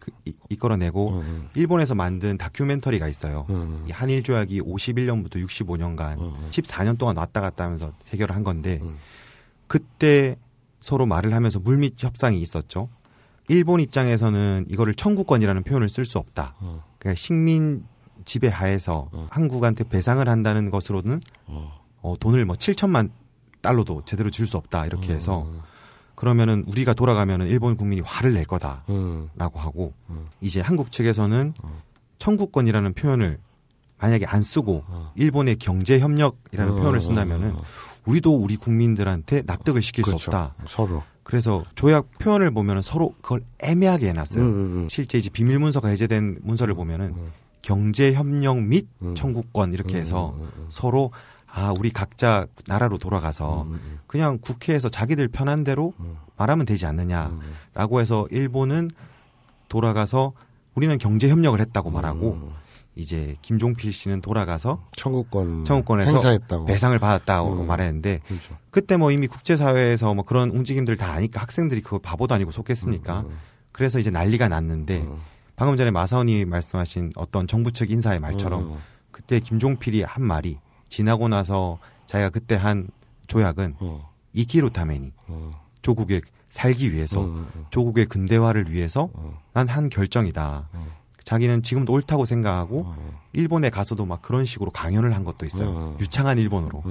이끌, 어내고 음, 음. 일본에서 만든 다큐멘터리가 있어요. 음. 음. 한일 조약이 51년부터 65년간 음. 14년 음. 동안 왔다 갔다 하면서 해결을 한 건데 그때 서로 말을 하면서 물밑 협상이 있었죠. 일본 입장에서는 이거를 청구권이라는 표현을 쓸 수 없다. 어. 그러니까 식민 지배 하에서 어. 한국한테 배상을 한다는 것으로는 어, 어 돈을 뭐 7천만 달러도 제대로 줄 수 없다 이렇게 해서 그러면은 우리가 돌아가면은 일본 국민이 화를 낼 음. 거다라고 음. 하고 음. 이제 한국 측에서는 어. 청구권이라는 표현을 만약에 안 쓰고 음. 일본의 경제 협력이라는 어. 표현을 쓴다면은 우리도 우리 국민들한테 납득을 시킬 그렇죠. 수 없다. 서로. 그래서 조약 표현을 보면은 서로 그걸 애매하게 해놨어요. 음, 실제 이제 비밀 문서가 해제된 문서를 보면은 경제 협력 및 청구권 이렇게 해서 서로 아 우리 각자 나라로 돌아가서 음, 음, 음. 그냥 국회에서 자기들 편한 대로 음. 말하면 되지 않느냐라고 음, 해서 일본은 돌아가서 우리는 경제 협력을 했다고 말하고 이제 김종필 씨는 돌아가서 청구권 청구권에서 행사했다고. 배상을 받았다고 음. 말했는데 그렇죠. 그때뭐 이미 국제사회에서 뭐 그런 움직임들 다 아니까 학생들이 그걸 바보도 아니고 속겠습니까? 음. 그래서 이제 난리가 났는데 음. 방금 전에 마사원이 말씀하신 어떤 정부 측 인사의 말처럼 그때 김종필이 한 말이 지나고 나서 자기가 그때 한 조약은 어. 이키로타메니 어. 조국의 살기 위해서 어, 어, 어. 조국의 근대화를 위해서 어. 난한 결정이다. 자기는 지금도 옳다고 생각하고 일본에 가서도 막 그런 식으로 강연을 한 것도 있어요. 유창한 일본어로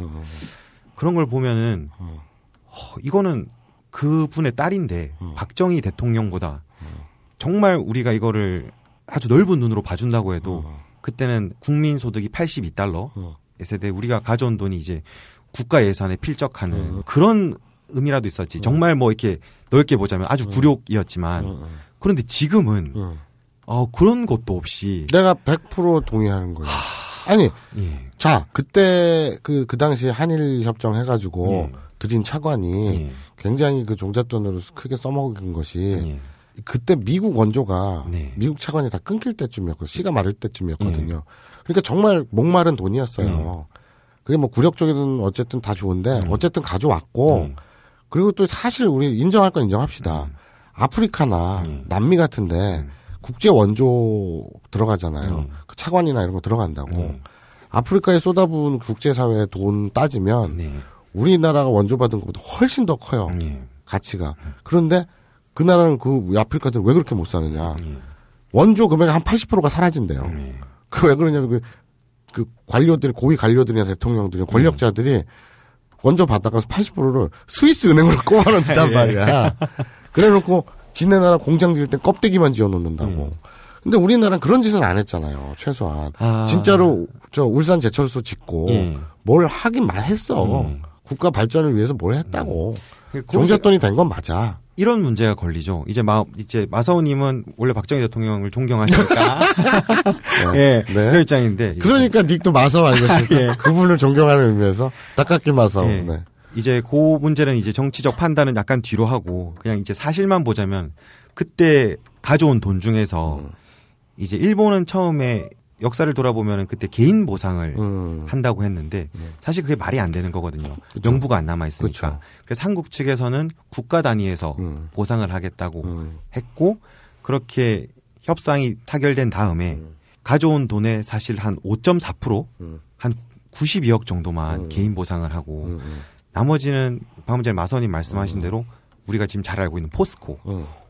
그런 걸 보면은 허, 이거는 그분의 딸인데 박정희 대통령보다 정말 우리가 이거를 아주 넓은 눈으로 봐준다고 해도 그때는 국민 소득이 82달러, 세대 우리가 가져온 돈이 이제 국가 예산에 필적하는 음. 그런 의미라도 있었지. 음. 정말 뭐 이렇게 넓게 보자면 아주 음. 굴욕이었지만 음, 음. 그런데 지금은 어, 그런 것도 없이 내가 100% 동의하는 거예요. 하... 아니, 예. 자 그때 그그 그, 그 당시 한일 협정 해가지고 예. 드린 차관이 예. 굉장히 그 종잣돈으로 크게 써먹은 것이 예. 그때 미국 원조가 네. 미국 차관이 다 끊길 때쯤이었고 시가 마를 때쯤이었거든요. 예. 그러니까 정말 목마른 돈이었어요. 음. 그게 뭐 구력적이든 어쨌든 다 좋은데 음. 어쨌든 가져왔고 음. 그리고 또 사실 우리 인정할 건 인정합시다. 음. 아프리카나 음. 남미 같은데 국제 원조 들어가잖아요. 그 차관이나 이런 거 들어간다고. 아프리카에 쏟아부은 국제사회의 돈 따지면 네. 우리나라가 원조받은 것보다 훨씬 더 커요. 네. 가치가. 그런데 그 나라는 그 아프리카들 왜 그렇게 못 사느냐. 네. 원조 금액의 한 80%가 사라진대요. 네. 그왜 그러냐면 그, 그 관료들이 고위 관료들이나 대통령들이 음. 권력자들이 원조 받아가서 80%를 스위스 은행으로 <laughs> 꼬아놓는단 예. 말이야. 그래놓고 지네 나라 공장 지을 때 껍데기만 지어놓는다고. 음. 근데 우리나라는 그런 짓은 안 했잖아요. 최소한 아. 진짜로 저 울산 제철소 짓고 예. 뭘 하긴 만 했어. 음. 국가 발전을 위해서 뭘 했다고. 음. 공작 돈이 된 건 맞아. 이런 문제가 걸리죠. 이제 마 이제 마사오님은 원래 박정희 대통령을 존경하시니까 <laughs> 네. 예 네. 그런 입장인데 그러니까 닉도 마사오 아니겠습니까? <laughs> 예. 그분을 존경하는 의미에서 닭깎기 마사오. 예. 네. 이제 그 문제는 이제 정치적 판단은 약간 뒤로 하고 그냥 이제 사실만 보자면 그때 가져온 돈 중에서 음. 이제 일본은 처음에 역사를 돌아보면 그때 개인 보상을 음. 한다고 했는데 네. 사실 그게 말이 안 되는 거거든요. 그쵸. 명부가 안 남아 있으니까. 그쵸. 그래서 한국 측에서는 국가 단위에서 음. 보상을 하겠다고 음. 했고 그렇게 협상이 타결된 다음에 음. 가져온 돈의 사실 한 5.4%, 음. 한 92억 정도만 음. 개인 보상을 하고 음, 나머지는 방금 전에 마선이 말씀하신 대로 우리가 지금 잘 알고 있는 포스코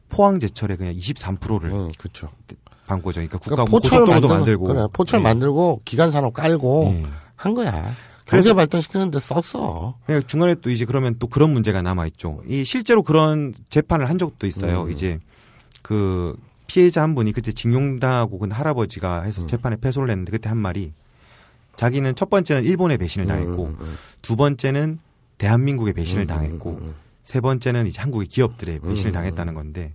포항제철에 그냥 23%를 음, 그렇죠. 방고정이니까 국가 그러니까, 그러니까 고속도로도 만들고, 만들고. 그래, 포철 네. 만들고 기간 산업 깔고 네. 한 거야. 경제 발전시키는데 썼어. 중간에 또 이제 그러면 또 그런 문제가 남아 있죠. 이 실제로 그런 재판을 한 적도 있어요. 음. 이제 그 피해자 한 분이 그때 징용당하고 그 할아버지가 해서 음. 재판에 패소를 했는데 그때 한 말이 자기는 첫 번째는 일본에 배신을 음, 당했고 음, 음. 두 번째는 대한민국에 배신을 음, 당했고 세 번째는 이제 한국의 기업들에 배신을 당했다는 건데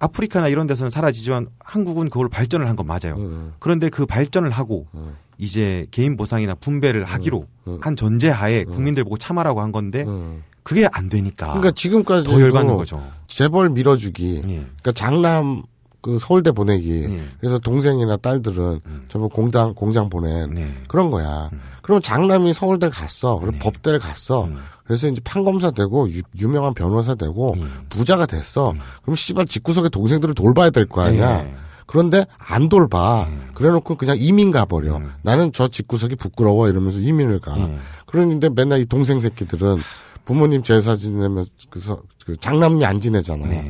아프리카나 이런 데서는 사라지지만 한국은 그걸 발전을 한 건 맞아요. 음. 그런데 그 발전을 하고 음. 이제 개인 보상이나 분배를 하기로 음. 음. 한 전제하에 음. 국민들 보고 참아라고 한 건데 음. 그게 안 되니까. 그러니까 지금까지 더 열받는 거죠. 재벌 밀어주기. 예. 그러니까 장남 그 서울대 보내기. 네. 그래서 동생이나 딸들은 음. 전부 공장 공장 보낸 네. 그런 거야. 음. 그럼 장남이 서울대 갔어. 그럼 네. 법대를 갔어. 음. 그래서 이제 판검사 되고 유, 명한 변호사 되고 음. 부자가 됐어. 음. 그럼 씨발 집구석에 동생들을 돌봐야 될 거 아니야. 네. 그런데 안 돌봐. 네. 그래놓고 그냥 이민 가버려. 나는 저 집구석이 부끄러워 이러면서 이민을 가. 네. 그러는데 맨날 이 동생 새끼들은 부모님 제사 지내면서 그 그 장남이 안 지내잖아요.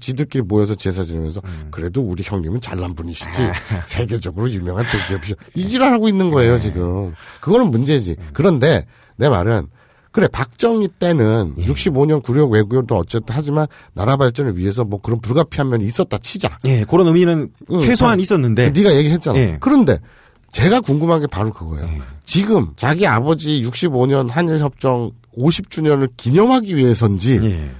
지들끼리 모여서 제사 지내면서 음. 그래도 우리 형님은 잘난 분이시지 아. 세계적으로 유명한 대기업이죠 이질하고 있는 거예요 네. 지금 그거는 문제지 음. 그런데 내 말은 그래 박정희 때는 예. 65년 구력 외교도 어쨌든 하지만 나라 발전을 위해서 뭐 그런 불가피한 면이 있었다 치자. 예, 그런 의미는 응, 최소한 아, 있었는데. 네가 얘기했잖아. 예. 그런데 제가 궁금한 게 바로 그거예요. 예. 지금 자기 아버지 65년 한일 협정 50주년을 기념하기 위해서인지 예.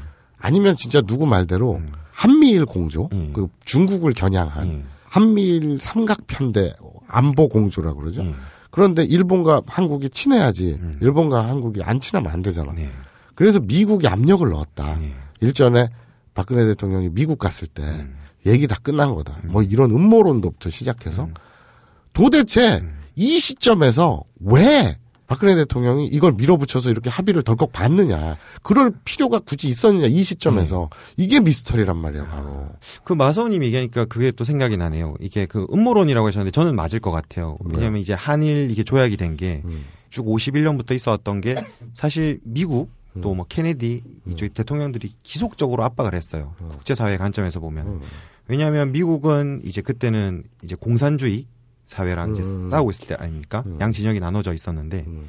아니면 진짜 누구 말대로 음. 한미일 공조 음. 그 중국을 겨냥한 음. 한미일 삼각편대 안보 공조라 그러죠. 예. 그런데 일본과 한국이 친해야지 음. 일본과 한국이 안 친하면 안 되잖아. 네. 그래서 미국이 압력을 넣었다. 네. 일전에 박근혜 대통령이 미국 갔을 때 음. 얘기 다 끝난 거다. 음. 뭐 이런 음모론도부터 시작해서 도대체 이 시점에서 왜 박근혜 대통령이 이걸 밀어붙여서 이렇게 합의를 덜컥 봤느냐 그럴 필요가 굳이 있었느냐, 이 시점에서. 음. 이게 미스터리란 말이야, 바로. 그 마서우님 이 얘기하니까 그게 또 생각이 나네요. 이게 그 음모론이라고 하셨는데 저는 맞을 것 같아요. 왜냐면 하하 이제 한일 이게 조약이 된 게쭉 음. 51년부터 있어왔던 게 사실 미국 음. 또뭐 케네디 이쪽 대통령들이 기속적으로 압박을 했어요. 국제사회 관점에서 보면. 왜냐하면 미국은 이제 그때는 이제 공산주의 사회랑 음. 이제 싸우고 있을 때 아닙니까? 음. 양 진영이 나눠져 있었는데 음.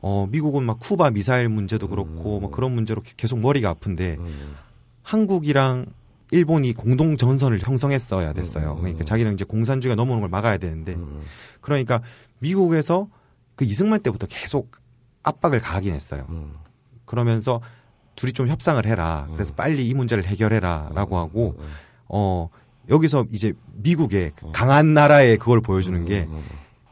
어 미국은 막 쿠바 미사일 문제도 음. 그렇고 막 그런 문제로 계속 머리가 아픈데 음. 한국이랑 일본이 공동 전선을 형성했어야 됐어요. 그러니까 자기는 이제 공산주의가 넘어오는 걸 막아야 되는데 그러니까 미국에서 그 이승만 때부터 계속 압박을 가하긴 했어요. 그러면서 둘이 좀 협상을 해라. 그래서 빨리 이 문제를 해결해라라고 하고 어 여기서 이제 미국의 강한 나라의 그걸 보여주는 게 음, 음, 음.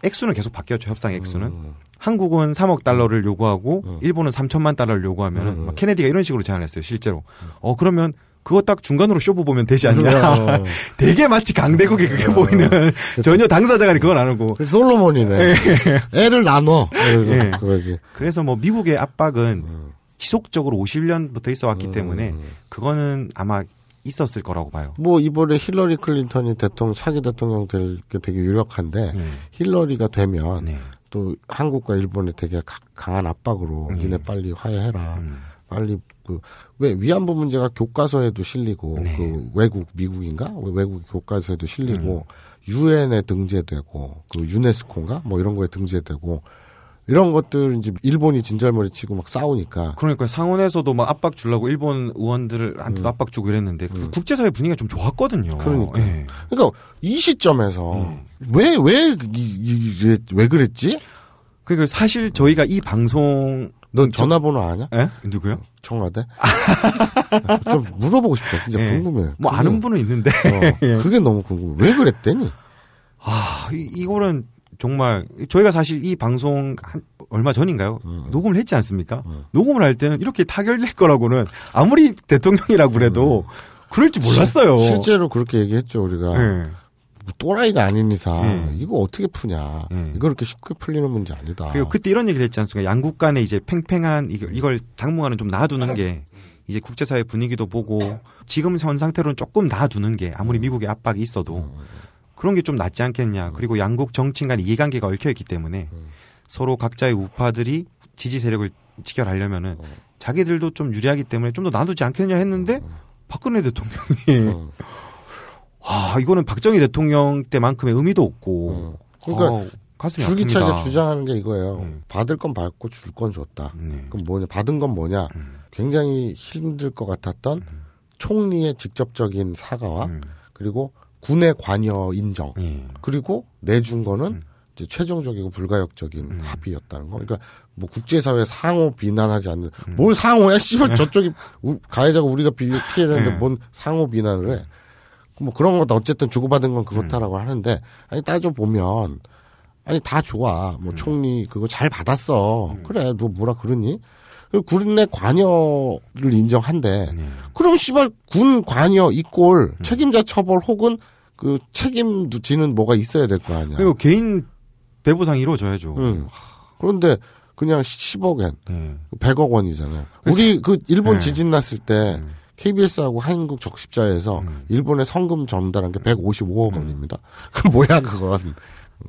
액수는 계속 바뀌었죠 협상 액수는 한국은 3억 달러를 요구하고 일본은 3천만 달러를 요구하면 막 케네디가 이런 식으로 제안했어요 실제로 어 그러면 그거 딱 중간으로 쇼부 보면 되지 않냐. <laughs> 되게 마치 강대국이 그게 보이는 그렇죠. <laughs> 전혀 당사자가 그건 안 하고. 솔로몬이네. 예. 애를 나눠. 예. 그러지. 그래서 뭐 미국의 압박은 지속적으로 50년부터 있어 왔기 때문에 그거는 아마 있었을 거라고 봐요. 뭐 이번에 힐러리 클린턴이 대통령 사기 대통령 될 게 되게 유력한데 네. 힐러리가 되면 네. 또 한국과 일본에 되게 가, 강한 압박으로 네. 니네 빨리 화해해라. 음. 빨리 그 왜 위안부 문제가 교과서에도 실리고 네. 그 외국 미국인가 외국 교과서에도 실리고 음. 유엔에 음. 등재되고 그 유네스코인가 뭐 이런 거에 등재되고 이런 것들 이제 일본이 진절머리 치고 막 싸우니까. 그러니까 상원에서도 막 압박 주려고 일본 의원들한테도 음. 압박 주고 이랬는데 그 음. 국제사회 분위기가 좀 좋았거든요. 그러니까. 예. 그러니까 이 시점에서 왜왜왜 음. 왜, 왜, 그랬지? 그러니까 사실 저희가 이 방송 넌 전화번호 아냐? 예? 누구요? 청와대? <laughs> 좀 물어보고 싶다. 진짜 예. 궁금해. 뭐궁금 아는 분은 있는데. 어, 그게 너무 궁금해. 왜 그랬대니? 아, 이, 이거는 정말 저희가 사실 이 방송 한 얼마 전인가요? 음, 음. 녹음을 했지 않습니까? 음. 녹음을 할 때는 이렇게 타결될 거라고는 아무리 대통령이라고 그래도 음, 음. 그럴 줄 몰랐어요. 시, 실제로 그렇게 얘기했죠 우리가. 네. 뭐 또라이가 아닌 이상 음. 이거 어떻게 푸냐 음. 네. 이거 이렇게 쉽게 풀리는 문제 아니다. 그리고 그때 이런 얘기를 했지 않습니까? 양국 간에 이제 팽팽한 이걸 당분간은 좀 놔두는 게 이제 국제사회 분위기도 보고 지금 현 상태로는 조금 놔두는 게 아무리 미국의 압박이 있어도 음. 그런 게 좀 낫지 않겠냐. 음. 그리고 양국 정치인 간 이해관계가 얽혀있기 때문에 음. 서로 각자의 우파들이 지지 세력을 지결하려면은 음. 자기들도 좀 유리하기 때문에 좀 더 나누지 않겠냐 했는데 박근혜 대통령이 와 이거는 박정희 대통령 때만큼의 의미도 없고 그러니까 아, 줄기차게 주장하는 게 이거예요. 네. 받을 건 받고 줄 건 줬다. 네. 그럼 뭐냐? 받은 건 뭐냐? 굉장히 힘들 것 같았던 총리의 직접적인 사과와 그리고 군의 관여 인정 음. 그리고 내준 거는 음. 이제 최종적이고 불가역적인 음. 합의였다는 거. 그러니까 뭐 국제사회 상호 비난하지 않는 음. 뭘 상호야 씨발 음. 저쪽이 <laughs> 우, 가해자가 우리가 피해야 되는데 예. 뭔 상호 비난을 해. 뭐 그런 것도 어쨌든 주고받은 건 그렇다라고 음. 하는데 아니 따져 보면 아니 다 좋아 뭐 총리 그거 잘 받았어 그래 너 뭐라 그러니 그 군내 관여를 인정한데 네. 그럼 씨발 군 관여 이꼴 음. 책임자 처벌 혹은 그 책임지는 뭐가 있어야 될 거 아니야. 그리고 개인 배보상 이루어야죠 음. 그런데 그냥 10억엔 네. 100억 원이잖아요. 우리 그 일본 네. 지진 났을 때 KBS하고 음. 한국 적십자에서 음. 일본의 성금 전달한 게 155억 음. 원입니다. <laughs> 그 뭐야 그건.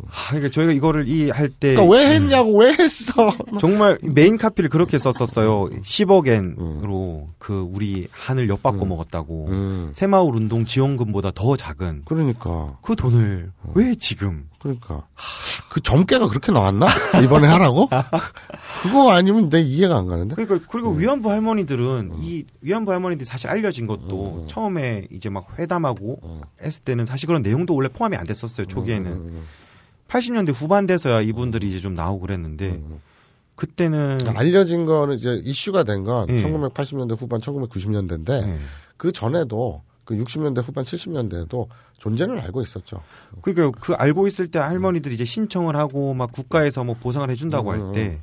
아, 그러니까 저희가 이거를 이 할때 그러니까 왜 했냐고 음. 왜 했어? <laughs> 정말 메인 카피를 그렇게 썼었어요. 10억엔으로 음. 그 우리 한을 엿바꿔 음. 먹었다고 음. 새마을 운동 지원금보다 더 작은 그러니까 그 돈을 어. 왜 지금? 그러니까 그 점괘가 그렇게 나왔나 이번에 하라고? 그거 아니면 내 이해가 안 가는데. 그러니까 그리고 음. 위안부 할머니들은 어. 이 위안부 할머니들이 사실 알려진 것도 어, 처음에 이제 막 회담하고 했을 때는 사실 그런 내용도 원래 포함이 안 됐었어요 초기에는. 80년대 후반 돼서야 이분들이 이제 좀 나오고 그랬는데 음. 그때는 그 알려진 거는 이제 이슈가 된건 예. 1980년대 후반 1990년대인데 예. 그 전에도 그 60년대 후반 70년대에도 존재는 알고 있었죠. 그러니까 그 알고 있을 때 할머니들이 이제 신청을 하고 막 국가에서 뭐 보상을 해준다고 음. 할때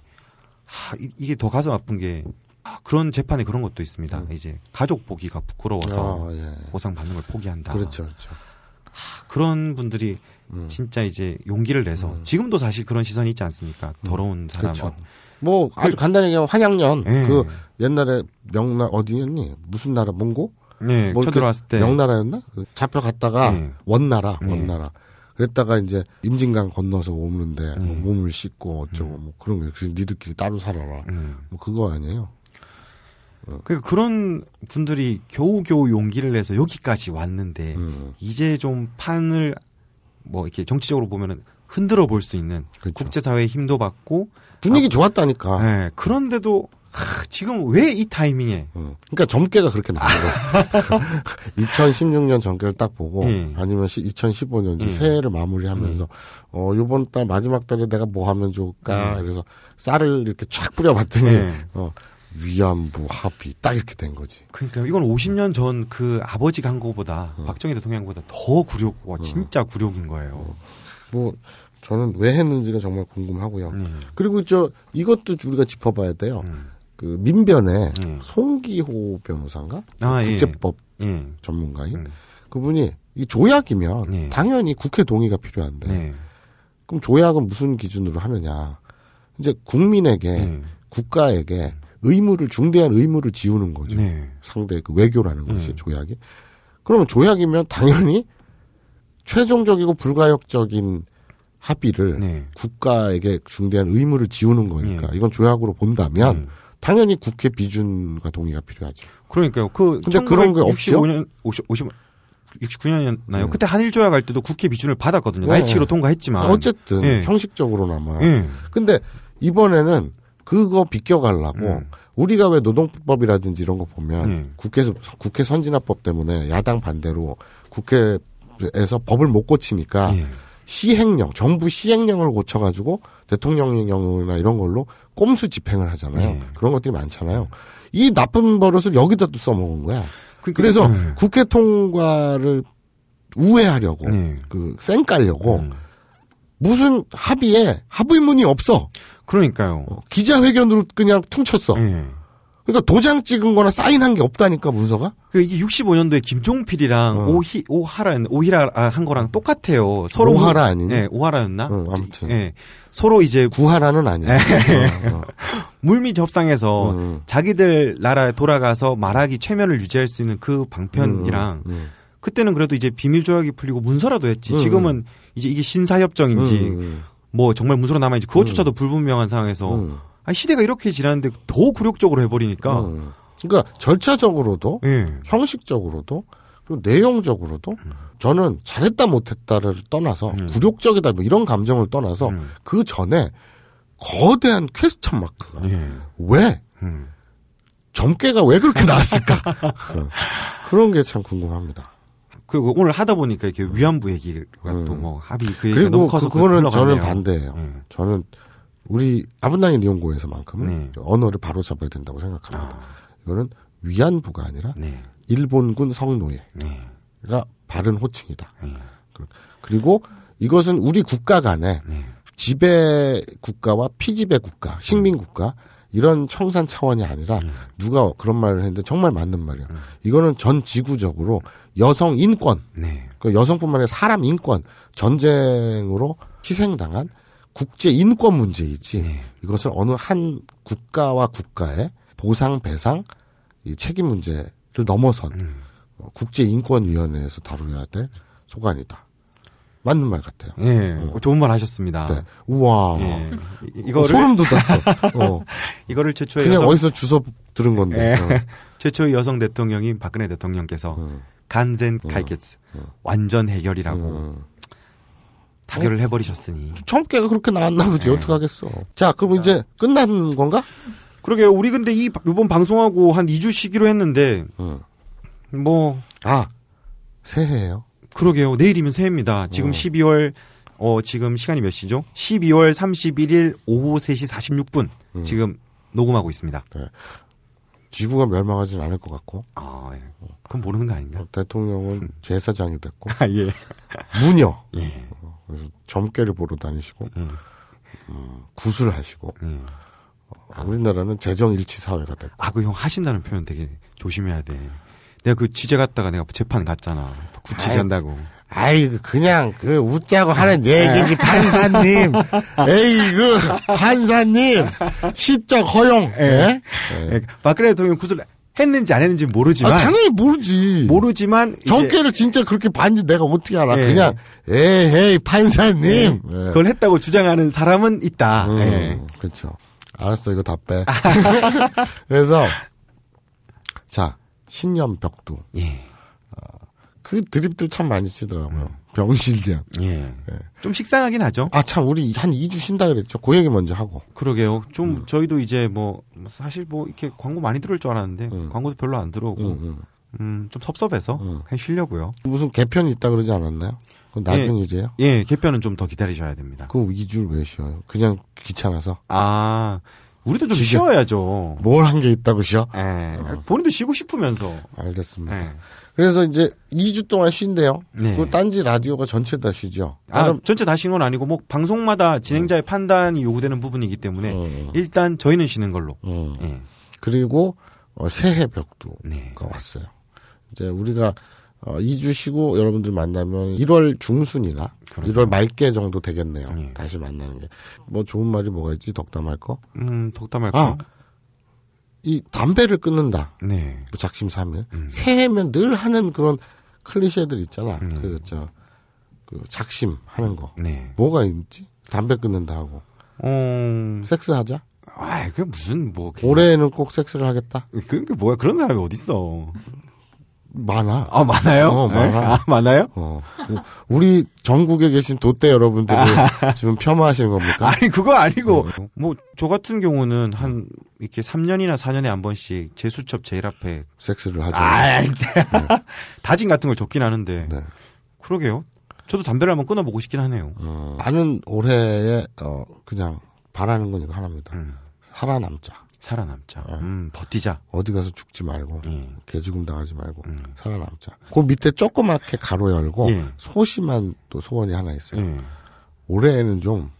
하, 이게 더 가슴 아픈 게 아, 그런 재판에 그런 것도 있습니다. 음. 이제 가족 보기가 부끄러워서 아, 예. 보상 받는 걸 포기한다. 그렇죠, 그렇죠. 하, 그런 분들이 음. 진짜 이제 용기를 내서 음. 지금도 사실 그런 시선이 있지 않습니까? 음. 더러운 사람. 어. 뭐 아주 간단하게 환양년 네. 그 옛날에 명나 어디였니? 무슨 나라 몽고? 네, 뭐 쳐들어왔을 때 명나라였나? 그 잡혀갔다가 네. 원나라, 예. 원나라. 그랬다가 이제 임진강 건너서 오는데 예. 뭐 몸을 씻고 어쩌고 음. 뭐 그런 거. 그래서 니들끼리 따로 살아라. 뭐 그거 아니에요. 어. 그 그런 분들이 겨우겨우 용기를 내서 여기까지 왔는데 음. 이제 좀 판을 뭐 이렇게 정치적으로 보면은 흔들어 볼 수 있는 그렇죠. 국제사회의 힘도 받고 분위기 아, 좋았다니까. 네, 그런데도 하, 지금 왜 이 타이밍에? 음, 그러니까 점괘가 그렇게 나온 거. 2016년 점괘를 딱 보고 예. 아니면 2015년 예. 새해를 마무리하면서 예. 어 요번 달 마지막 달에 내가 뭐 하면 좋을까? 예. 그래서 쌀을 이렇게 쫙 뿌려봤더니 예. 어 위안부 합의 딱 이렇게 된 거지. 그러니까 이건 50년 전 그 아버지 간 거보다 어. 박정희 대통령보다 더 굴욕 와 어. 진짜 굴욕인 거예요. 어. 뭐 저는 왜 했는지가 정말 궁금하고요. 음. 그리고 저 이것도 우리가 짚어봐야 돼요. 음. 그민변의 음. 네. 송기호 변호사인가 아, 예. 국제법 예. 전문가인 음. 그분이 이 조약이면 예. 당연히 국회 동의가 필요한데 예. 그럼 조약은 무슨 기준으로 하느냐 이제 국민에게 국가에게 음. 의무를 중대한 의무를 지우는 거죠. 네. 상대 그 외교라는 것이 네. 조약이. 그러면 조약이면 당연히 최종적이고 불가역적인 합의를 네. 국가에게 중대한 의무를 지우는 거니까 네. 이건 조약으로 본다면 네. 당연히 국회 비준과 동의가 필요하죠. 그러니까요. 그 근데 그런 게 없죠. 65년 50, 50 69년이었나요? 네. 그때 한일 조약 할 때도 국회 비준을 받았거든요. 네. 날치로 통과했지만 어쨌든 네. 형식적으로나마. 네. 근데 이번에는 그거 비껴가려고 음. 우리가 왜 노동법이라든지 이런 거 보면 음. 예. 국회에서 국회 선진화법 때문에 야당 반대로 국회에서 법을 못 고치니까 예. 시행령, 정부 시행령을 고쳐가지고 대통령령이나 이런 걸로 꼼수 집행을 하잖아요. 예. 그런 것들이 많잖아요. 이 나쁜 버릇을 여기다 또 써먹은 거야. 그러 그러니까, 그래서 예. 국회 통과를 우회하려고, 예. 그, 쌩 깔려고, 예. 무슨 합의에 합의문이 없어. 그러니까요. 어, 기자회견으로 그냥 퉁쳤어. 네. 그러니까 도장 찍은 거나 사인한 게 없다니까 문서가. 그 이게 65년도에 김종필이랑 어. 오히 오하라 오히라 한 거랑 똑같아요. 서로 뭐- 오하라 아니냐? 네, 예, 오하라였나? 응, 어, 아무튼. 네, 서로 이제 구하라는 아니야. 어, 어. <laughs> 물밑 협상에서 음. 자기들 나라에 돌아가서 말하기 최면을 유지할 수 있는 그 방편이랑 음, 음. 음. 그때는 그래도 이제 비밀 조약이 풀리고 문서라도 했지. 음, 음. 지금은 이제 이게 신사협정인지 음, 뭐 정말 문서로 남아 있지 그것조차도 불분명한 상황에서 아 시대가 이렇게 지났는데 더 굴욕적으로 해버리니까. 그러니까 절차적으로도 예. 형식적으로도 그리고 내용적으로도 음. 저는 잘했다 못했다를 떠나서 음. 굴욕적이다 뭐 이런 감정을 떠나서 음. 그 전에 거대한 퀘스천 마크가 예. 왜 점괘가 왜 그렇게 나왔을까 <laughs> 어. 그런 게 참 궁금합니다. 그 오늘 하다 보니까 이렇게 위안부 얘기가 음. 또뭐 합의 그 얘기가 너무 커서 그, 그거는 저는 반대예요. 네. 저는 우리 아브나인 이용고에서만큼은 네. 언어를 바로 잡아야 된다고 생각합니다. 아. 이거는 위안부가 아니라 네. 일본군 성노예가 네. 바른 호칭이다. 네. 그리고 이것은 우리 국가 간에 네. 지배 국가와 피지배 국가, 식민 음. 국가 이런 청산 차원이 아니라 누가 그런 말을 했는데 정말 맞는 말이에요. 음. 이거는 전 지구적으로 여성 인권, 네. 그 여성뿐만 아니라 사람 인권 전쟁으로 희생당한 국제 인권 문제이지 네. 이것을 어느 한 국가와 국가의 보상 배상 이 책임 문제를 넘어선 음. 국제 인권 위원회에서 다루어야 될 소관이다. 맞는 말 같아요. 예, 어. 좋은 말 하셨습니다. 네. 우와, 예. 어, 이거를 소름 <laughs> 돋았어. 어. 이거를 최초 그냥 여성... 어디서 주소 들은 건데. 예. 어. <laughs> 최초의 여성 대통령인 박근혜 대통령께서 음. 간센 칼게츠 어, 어. 완전 해결이라고 어. 타결을 해버리셨으니 젊게가 그렇게 나왔나 보지 네. 어떡 하겠어. 자 그럼 이제 끝난 건가? 그러게요. 우리 근데 이요번 방송하고 한 2주 쉬기로 했는데 뭐아새해에요 그러게요. 내일이면 새해입니다. 지금 12월 어, 지금 시간이 몇 시죠? 12월 31일 오후 3시 46분. 음. 지금 녹음하고 있습니다. 네. 지구가 멸망하진 않을 것 같고. 아, 예. 그건 모르는 거 아닌가? 어, 대통령은 음. 제사장이 됐고. 아, 예. 무녀. 예. 어, 그래서 점괘를 보러 다니시고, 예. 음. 음, 구술하시고, 음. 예. 어, 우리나라는 재정일치 사회가 됐고. 아, 그 형 하신다는 표현 되게 조심해야 돼. 내가 그 취재 갔다가 내가 재판 갔잖아. 구치한다고 아이 그 그냥 그 웃자고 하는 얘기지 판사님 <laughs> 에이그 판사님 시적 허용 예. 예. 예. 박근혜 대통령 구슬 했는지 안 했는지 모르지만 아, 당연히 모르지 모르지만 정계를 진짜 그렇게 봤는지 내가 어떻게 알아 예. 그냥 에이 판사님 예. 그걸 예. 했다고 주장하는 사람은 있다 음, 그렇죠 알았어 이거 답빼 <laughs> 그래서 자 신념 벽두 예. 그 드립들 참 많이 치더라고요. 병실장. 예. 네. 좀 식상하긴 하죠. 아, 참, 우리 한 2주 쉰다 그랬죠. 그 얘기 먼저 하고. 그러게요. 좀, 음. 저희도 이제 뭐, 사실 뭐, 이렇게 광고 많이 들어올 줄 알았는데, 음. 광고도 별로 안 들어오고, 음, 음. 음 좀 섭섭해서, 음. 그냥 쉬려고요. 무슨 개편이 있다 그러지 않았나요? 그건 나중 예. 일이에요? 예, 개편은 좀 더 기다리셔야 됩니다. 그 2주를 왜 쉬어요? 그냥 귀찮아서? 아, 우리도 좀 쉬어야죠. 뭘 한 게 있다고 쉬어? 예. 어. 본인도 쉬고 싶으면서. 알겠습니다. 예. 그래서 이제 2주 동안 쉰대요. 네. 그 딴지 라디오가 전체 다 쉬죠. 아, 전체 다 쉬는 건 아니고 뭐 방송마다 진행자의 음. 판단이 요구되는 부분이기 때문에 음. 일단 저희는 쉬는 걸로. 음. 네. 그리고 어, 새해 벽도가 네. 왔어요. 이제 우리가 어, 2주 쉬고 여러분들 만나면 1월 중순이나 그러네 1월 말께 정도 되겠네요. 네. 다시 만나는 게. 뭐 좋은 말이 뭐가 있지? 덕담할 거? 음, 덕담할 아, 거. 아, 이 담배를 끊는다. 네. 뭐 작심 삼일. 음. 새해면 늘 하는 그런 클리셰들 있잖아. 네. 음. 그저 그 작심 하는 거. 네. 뭐가 있지? 담배 끊는다 하고. 음... 어. 섹스 하자. 아, 그게 무슨 뭐 그냥... 올해는 꼭 섹스를 하겠다. 그런 그러니까 게 뭐야? 그런 사람이 어딨어. 많아. 아, 많아요? 어, 많아. 네. 아, 많아요? 어. 우리 전국에 계신 도대 여러분들이 아. 지금 폄하하시는 겁니까? 아니, 그거 아니고, 어. 뭐, 저 같은 경우는 한, 이렇게 3년이나 4년에 한 번씩 제수첩 제일 앞에. 섹스를 하죠. 아, 네. 네. <laughs> 다짐 같은 걸 적긴 하는데. 네. 그러게요. 저도 담배를 한번 끊어보고 싶긴 하네요. 어, 나는 올해에, 어, 그냥 바라는 건 이거 하나입니다. 음. 살아남자. 살아남자. 네. 음, 버티자. 어디 가서 죽지 말고 예. 개죽음 당하지 말고 음. 살아남자. 그 밑에 조그맣게 가로 열고 예. 소심한 또 소원이 하나 있어요. 예. 올해에는 좀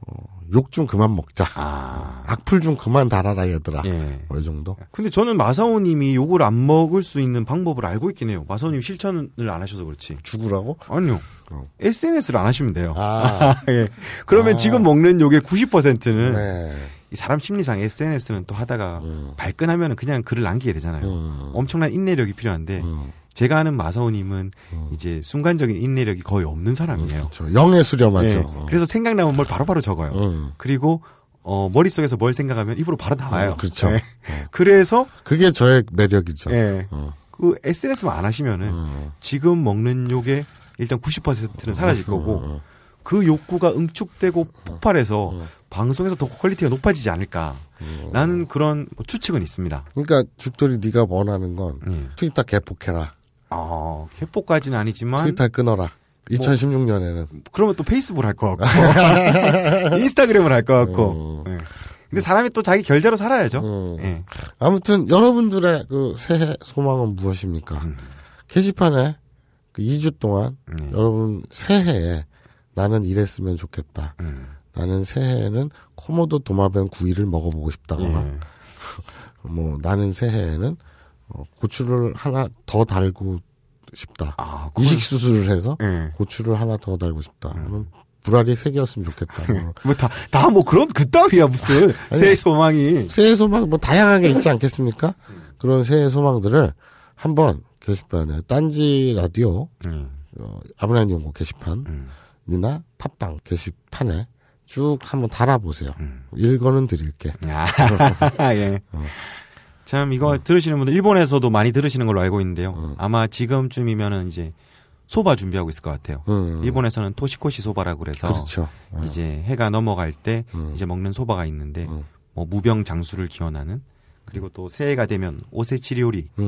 어, 욕좀 그만 먹자. 아. 악플 좀 그만 달아라 얘들아. 예. 어, 이 정도. 근데 저는 마사오님이 욕을 안 먹을 수 있는 방법을 알고 있긴 해요. 마사오님 실천을 안 하셔서 그렇지. 죽으라고? 아니요. 어. SNS를 안 하시면 돼요. 아. <laughs> 예. 그러면 아. 지금 먹는 욕의 90%는 네. 이 사람 심리상 SNS는 또 하다가 음. 발끈하면 그냥 글을 남기게 되잖아요. 음. 엄청난 인내력이 필요한데 음. 제가 아는 마사오님은 음. 이제 순간적인 인내력이 거의 없는 사람이에요. 음, 그렇죠. 영에 수렴하죠. 네. 어. 그래서 생각나면 뭘 바로바로 적어요. 음. 그리고 어, 머릿속에서 뭘 생각하면 입으로 바로 나와요. 어, 그렇죠. 네. 어. <laughs> 그래서 그게 저의 매력이죠. 네. 어. 그 SNS만 안 하시면은 지금 먹는 욕에 일단 90%는 사라질 거고 그 욕구가 응축되고 폭발해서 방송에서 더 퀄리티가 높아지지 않을까라는 음. 그런 뭐 추측은 있습니다. 그러니까 죽돌이 네가 원하는 건 음. 트위터 개폭해라. 어, 개폭까지는 아니지만 트위터 끊어라. 2016년에는 뭐 그러면 또페이스북할것 같고 <laughs> 인스타그램을 할 것 같고. 음. 네. 근데 사람이 또 자기 결대로 살아야죠. 네. 아무튼 여러분들의 그 새해 소망은 무엇입니까? 음. 게시판에 그 2주 동안 음. 여러분 새해에 나는 이랬으면 좋겠다. 음. 나는 새해에는 코모도 도마뱀 구이를 먹어보고 싶다 예. <laughs> 뭐 나는 새해에는 어, 고추를 하나 더 달고 싶다. 아, 이식 수술을 해서 예. 고추를 하나 더 달고 싶다. 그 불알이 세 개였으면 좋겠다. <laughs> 뭐 다 다 뭐 그런 그따위야 무슨 아니, 새해 소망이 새해 소망 뭐 다양하게 있지 않겠습니까? 그런 새해 소망들을 한번 게시판에 딴지 라디오 음. 어, 아브라함 연구 게시판이나 음. 팟빵 게시판에 쭉 한번 달아보세요. 음. 읽어는 드릴게. 아, <laughs> 예. 어. 참 이거 어. 들으시는 분들 일본에서도 많이 들으시는 걸로 알고 있는데요. 어. 아마 지금쯤이면은 이제 소바 준비하고 있을 것 같아요. 음, 일본에서는 토시코시 소바라고 그래서 그렇죠. 어. 이제 해가 넘어갈 때 음. 이제 먹는 소바가 있는데 음. 뭐 무병 장수를 기원하는 그리고 또 새해가 되면 오세치 요리라고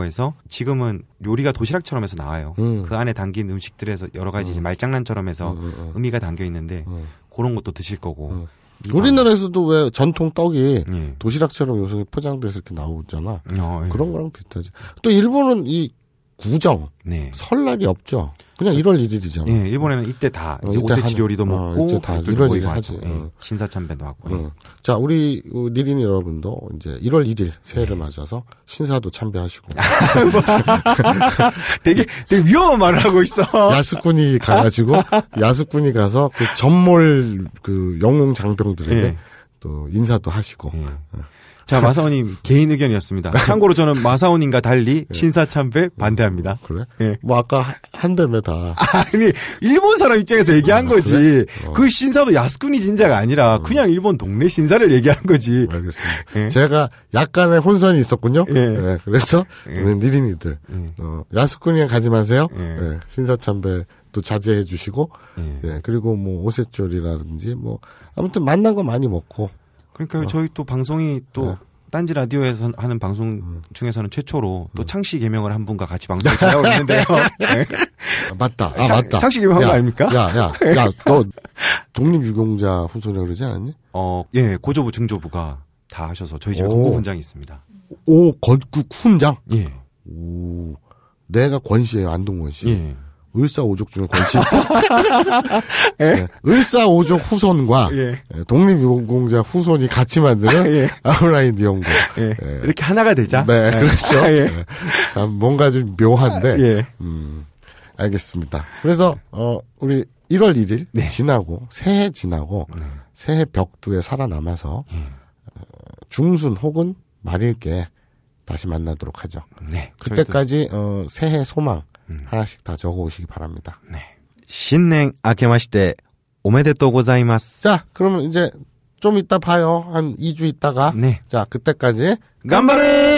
음. 해서 지금은 요리가 도시락처럼 해서 나와요. 음. 그 안에 담긴 음식들에서 여러 가지 음. 말장난처럼 해서 음, 음, 음, 의미가 담겨 있는데 음. 그런 것도 드실 거고. 우리나라에서도 왜 전통 떡이 예. 도시락처럼 요새 포장돼서 이렇게 나오잖아. 어, 예. 그런 거랑 비슷하지. 또 일본은 이 구정, 네. 설날이 없죠. 그냥 1월 1일이죠 네, 일본에는 이때 다 어, 이제 오세치 요리도 어, 먹고 네, 어, 다 1월 1일 하지. 예, 신사참배도 하고. 예. 자, 우리 니린 여러분도 이제 1월 1일 새해를 네. 맞아서 신사도 참배하시고. <laughs> 되게 되게 위험한 말을 하고 있어. 야스꾼이 가가지고 야스꾼이 가서 그 전몰 그 영웅 장병들에게 네. 또 인사도 하시고. 네. 어. 자, 마사오님 개인 의견이었습니다. 네. 참고로 저는 마사오님과 달리 네. 신사 참배 반대합니다. 그래? 예. 뭐 아까 한다며 다. <laughs> 아니, 일본 사람 입장에서 얘기한 아, 거지. 그래? 어. 그 신사도 야스쿠니 진자가 아니라 어. 그냥 일본 동네 신사를 얘기한 거지. 알겠습니다. 예. 제가 약간의 혼선이 있었군요. 예. 예. 그래서 예. 우리 니린이들 예. 어, 야스쿠니에 가지 마세요. 예. 신사 참배 또 자제해 주시고 예. 그리고 뭐 오세졸이라든지 뭐 아무튼 만난 거 많이 먹고 그러니까 어. 저희 또 방송이 또 네. 딴지 라디오에서 하는 방송 음. 중에서는 최초로 또 음. 창씨 개명을 한 분과 같이 방송을 찾아오고 <laughs> 네. 있는데요. 네. 아, 맞다. 아, 맞다. 창씨 개명한 거 아닙니까? 야, 야, <laughs> 야, 너 독립유공자 후손이라고 그러지 않았니? 어, 예, 고조부, 증조부가 다 하셔서 저희 집에 건국훈장이 있습니다. 오, 건국훈장? 예. 오, 내가 권씨예요, 안동권 씨. 예. 을사오족 중에 권씨입니 예? 네, 을사오족 후손과 예. 예. 독립유공자 후손이 같이 만드는 아, 예. 아웃라인 디 연구. 예. 예. 이렇게 하나가 되자. 네, 그렇죠. 아, 예. 참 뭔가 좀 묘한데. 음, 알겠습니다. 그래서 어 우리 1월 1일 네. 지나고 새해 지나고 네. 새해 벽두에 살아남아서 어, 중순 혹은 말일께 다시 만나도록 하죠. 네, 그때까지 저희도... 어, 새해 소망 음. 하나씩 다 적어 오시기 바랍니다. 네. 신년 아케마시대 오메데또 고자이마스. 자, 그러면 이제 좀 이따 봐요. 한 2주 있다가. 네. 자, 그때까지 간바레!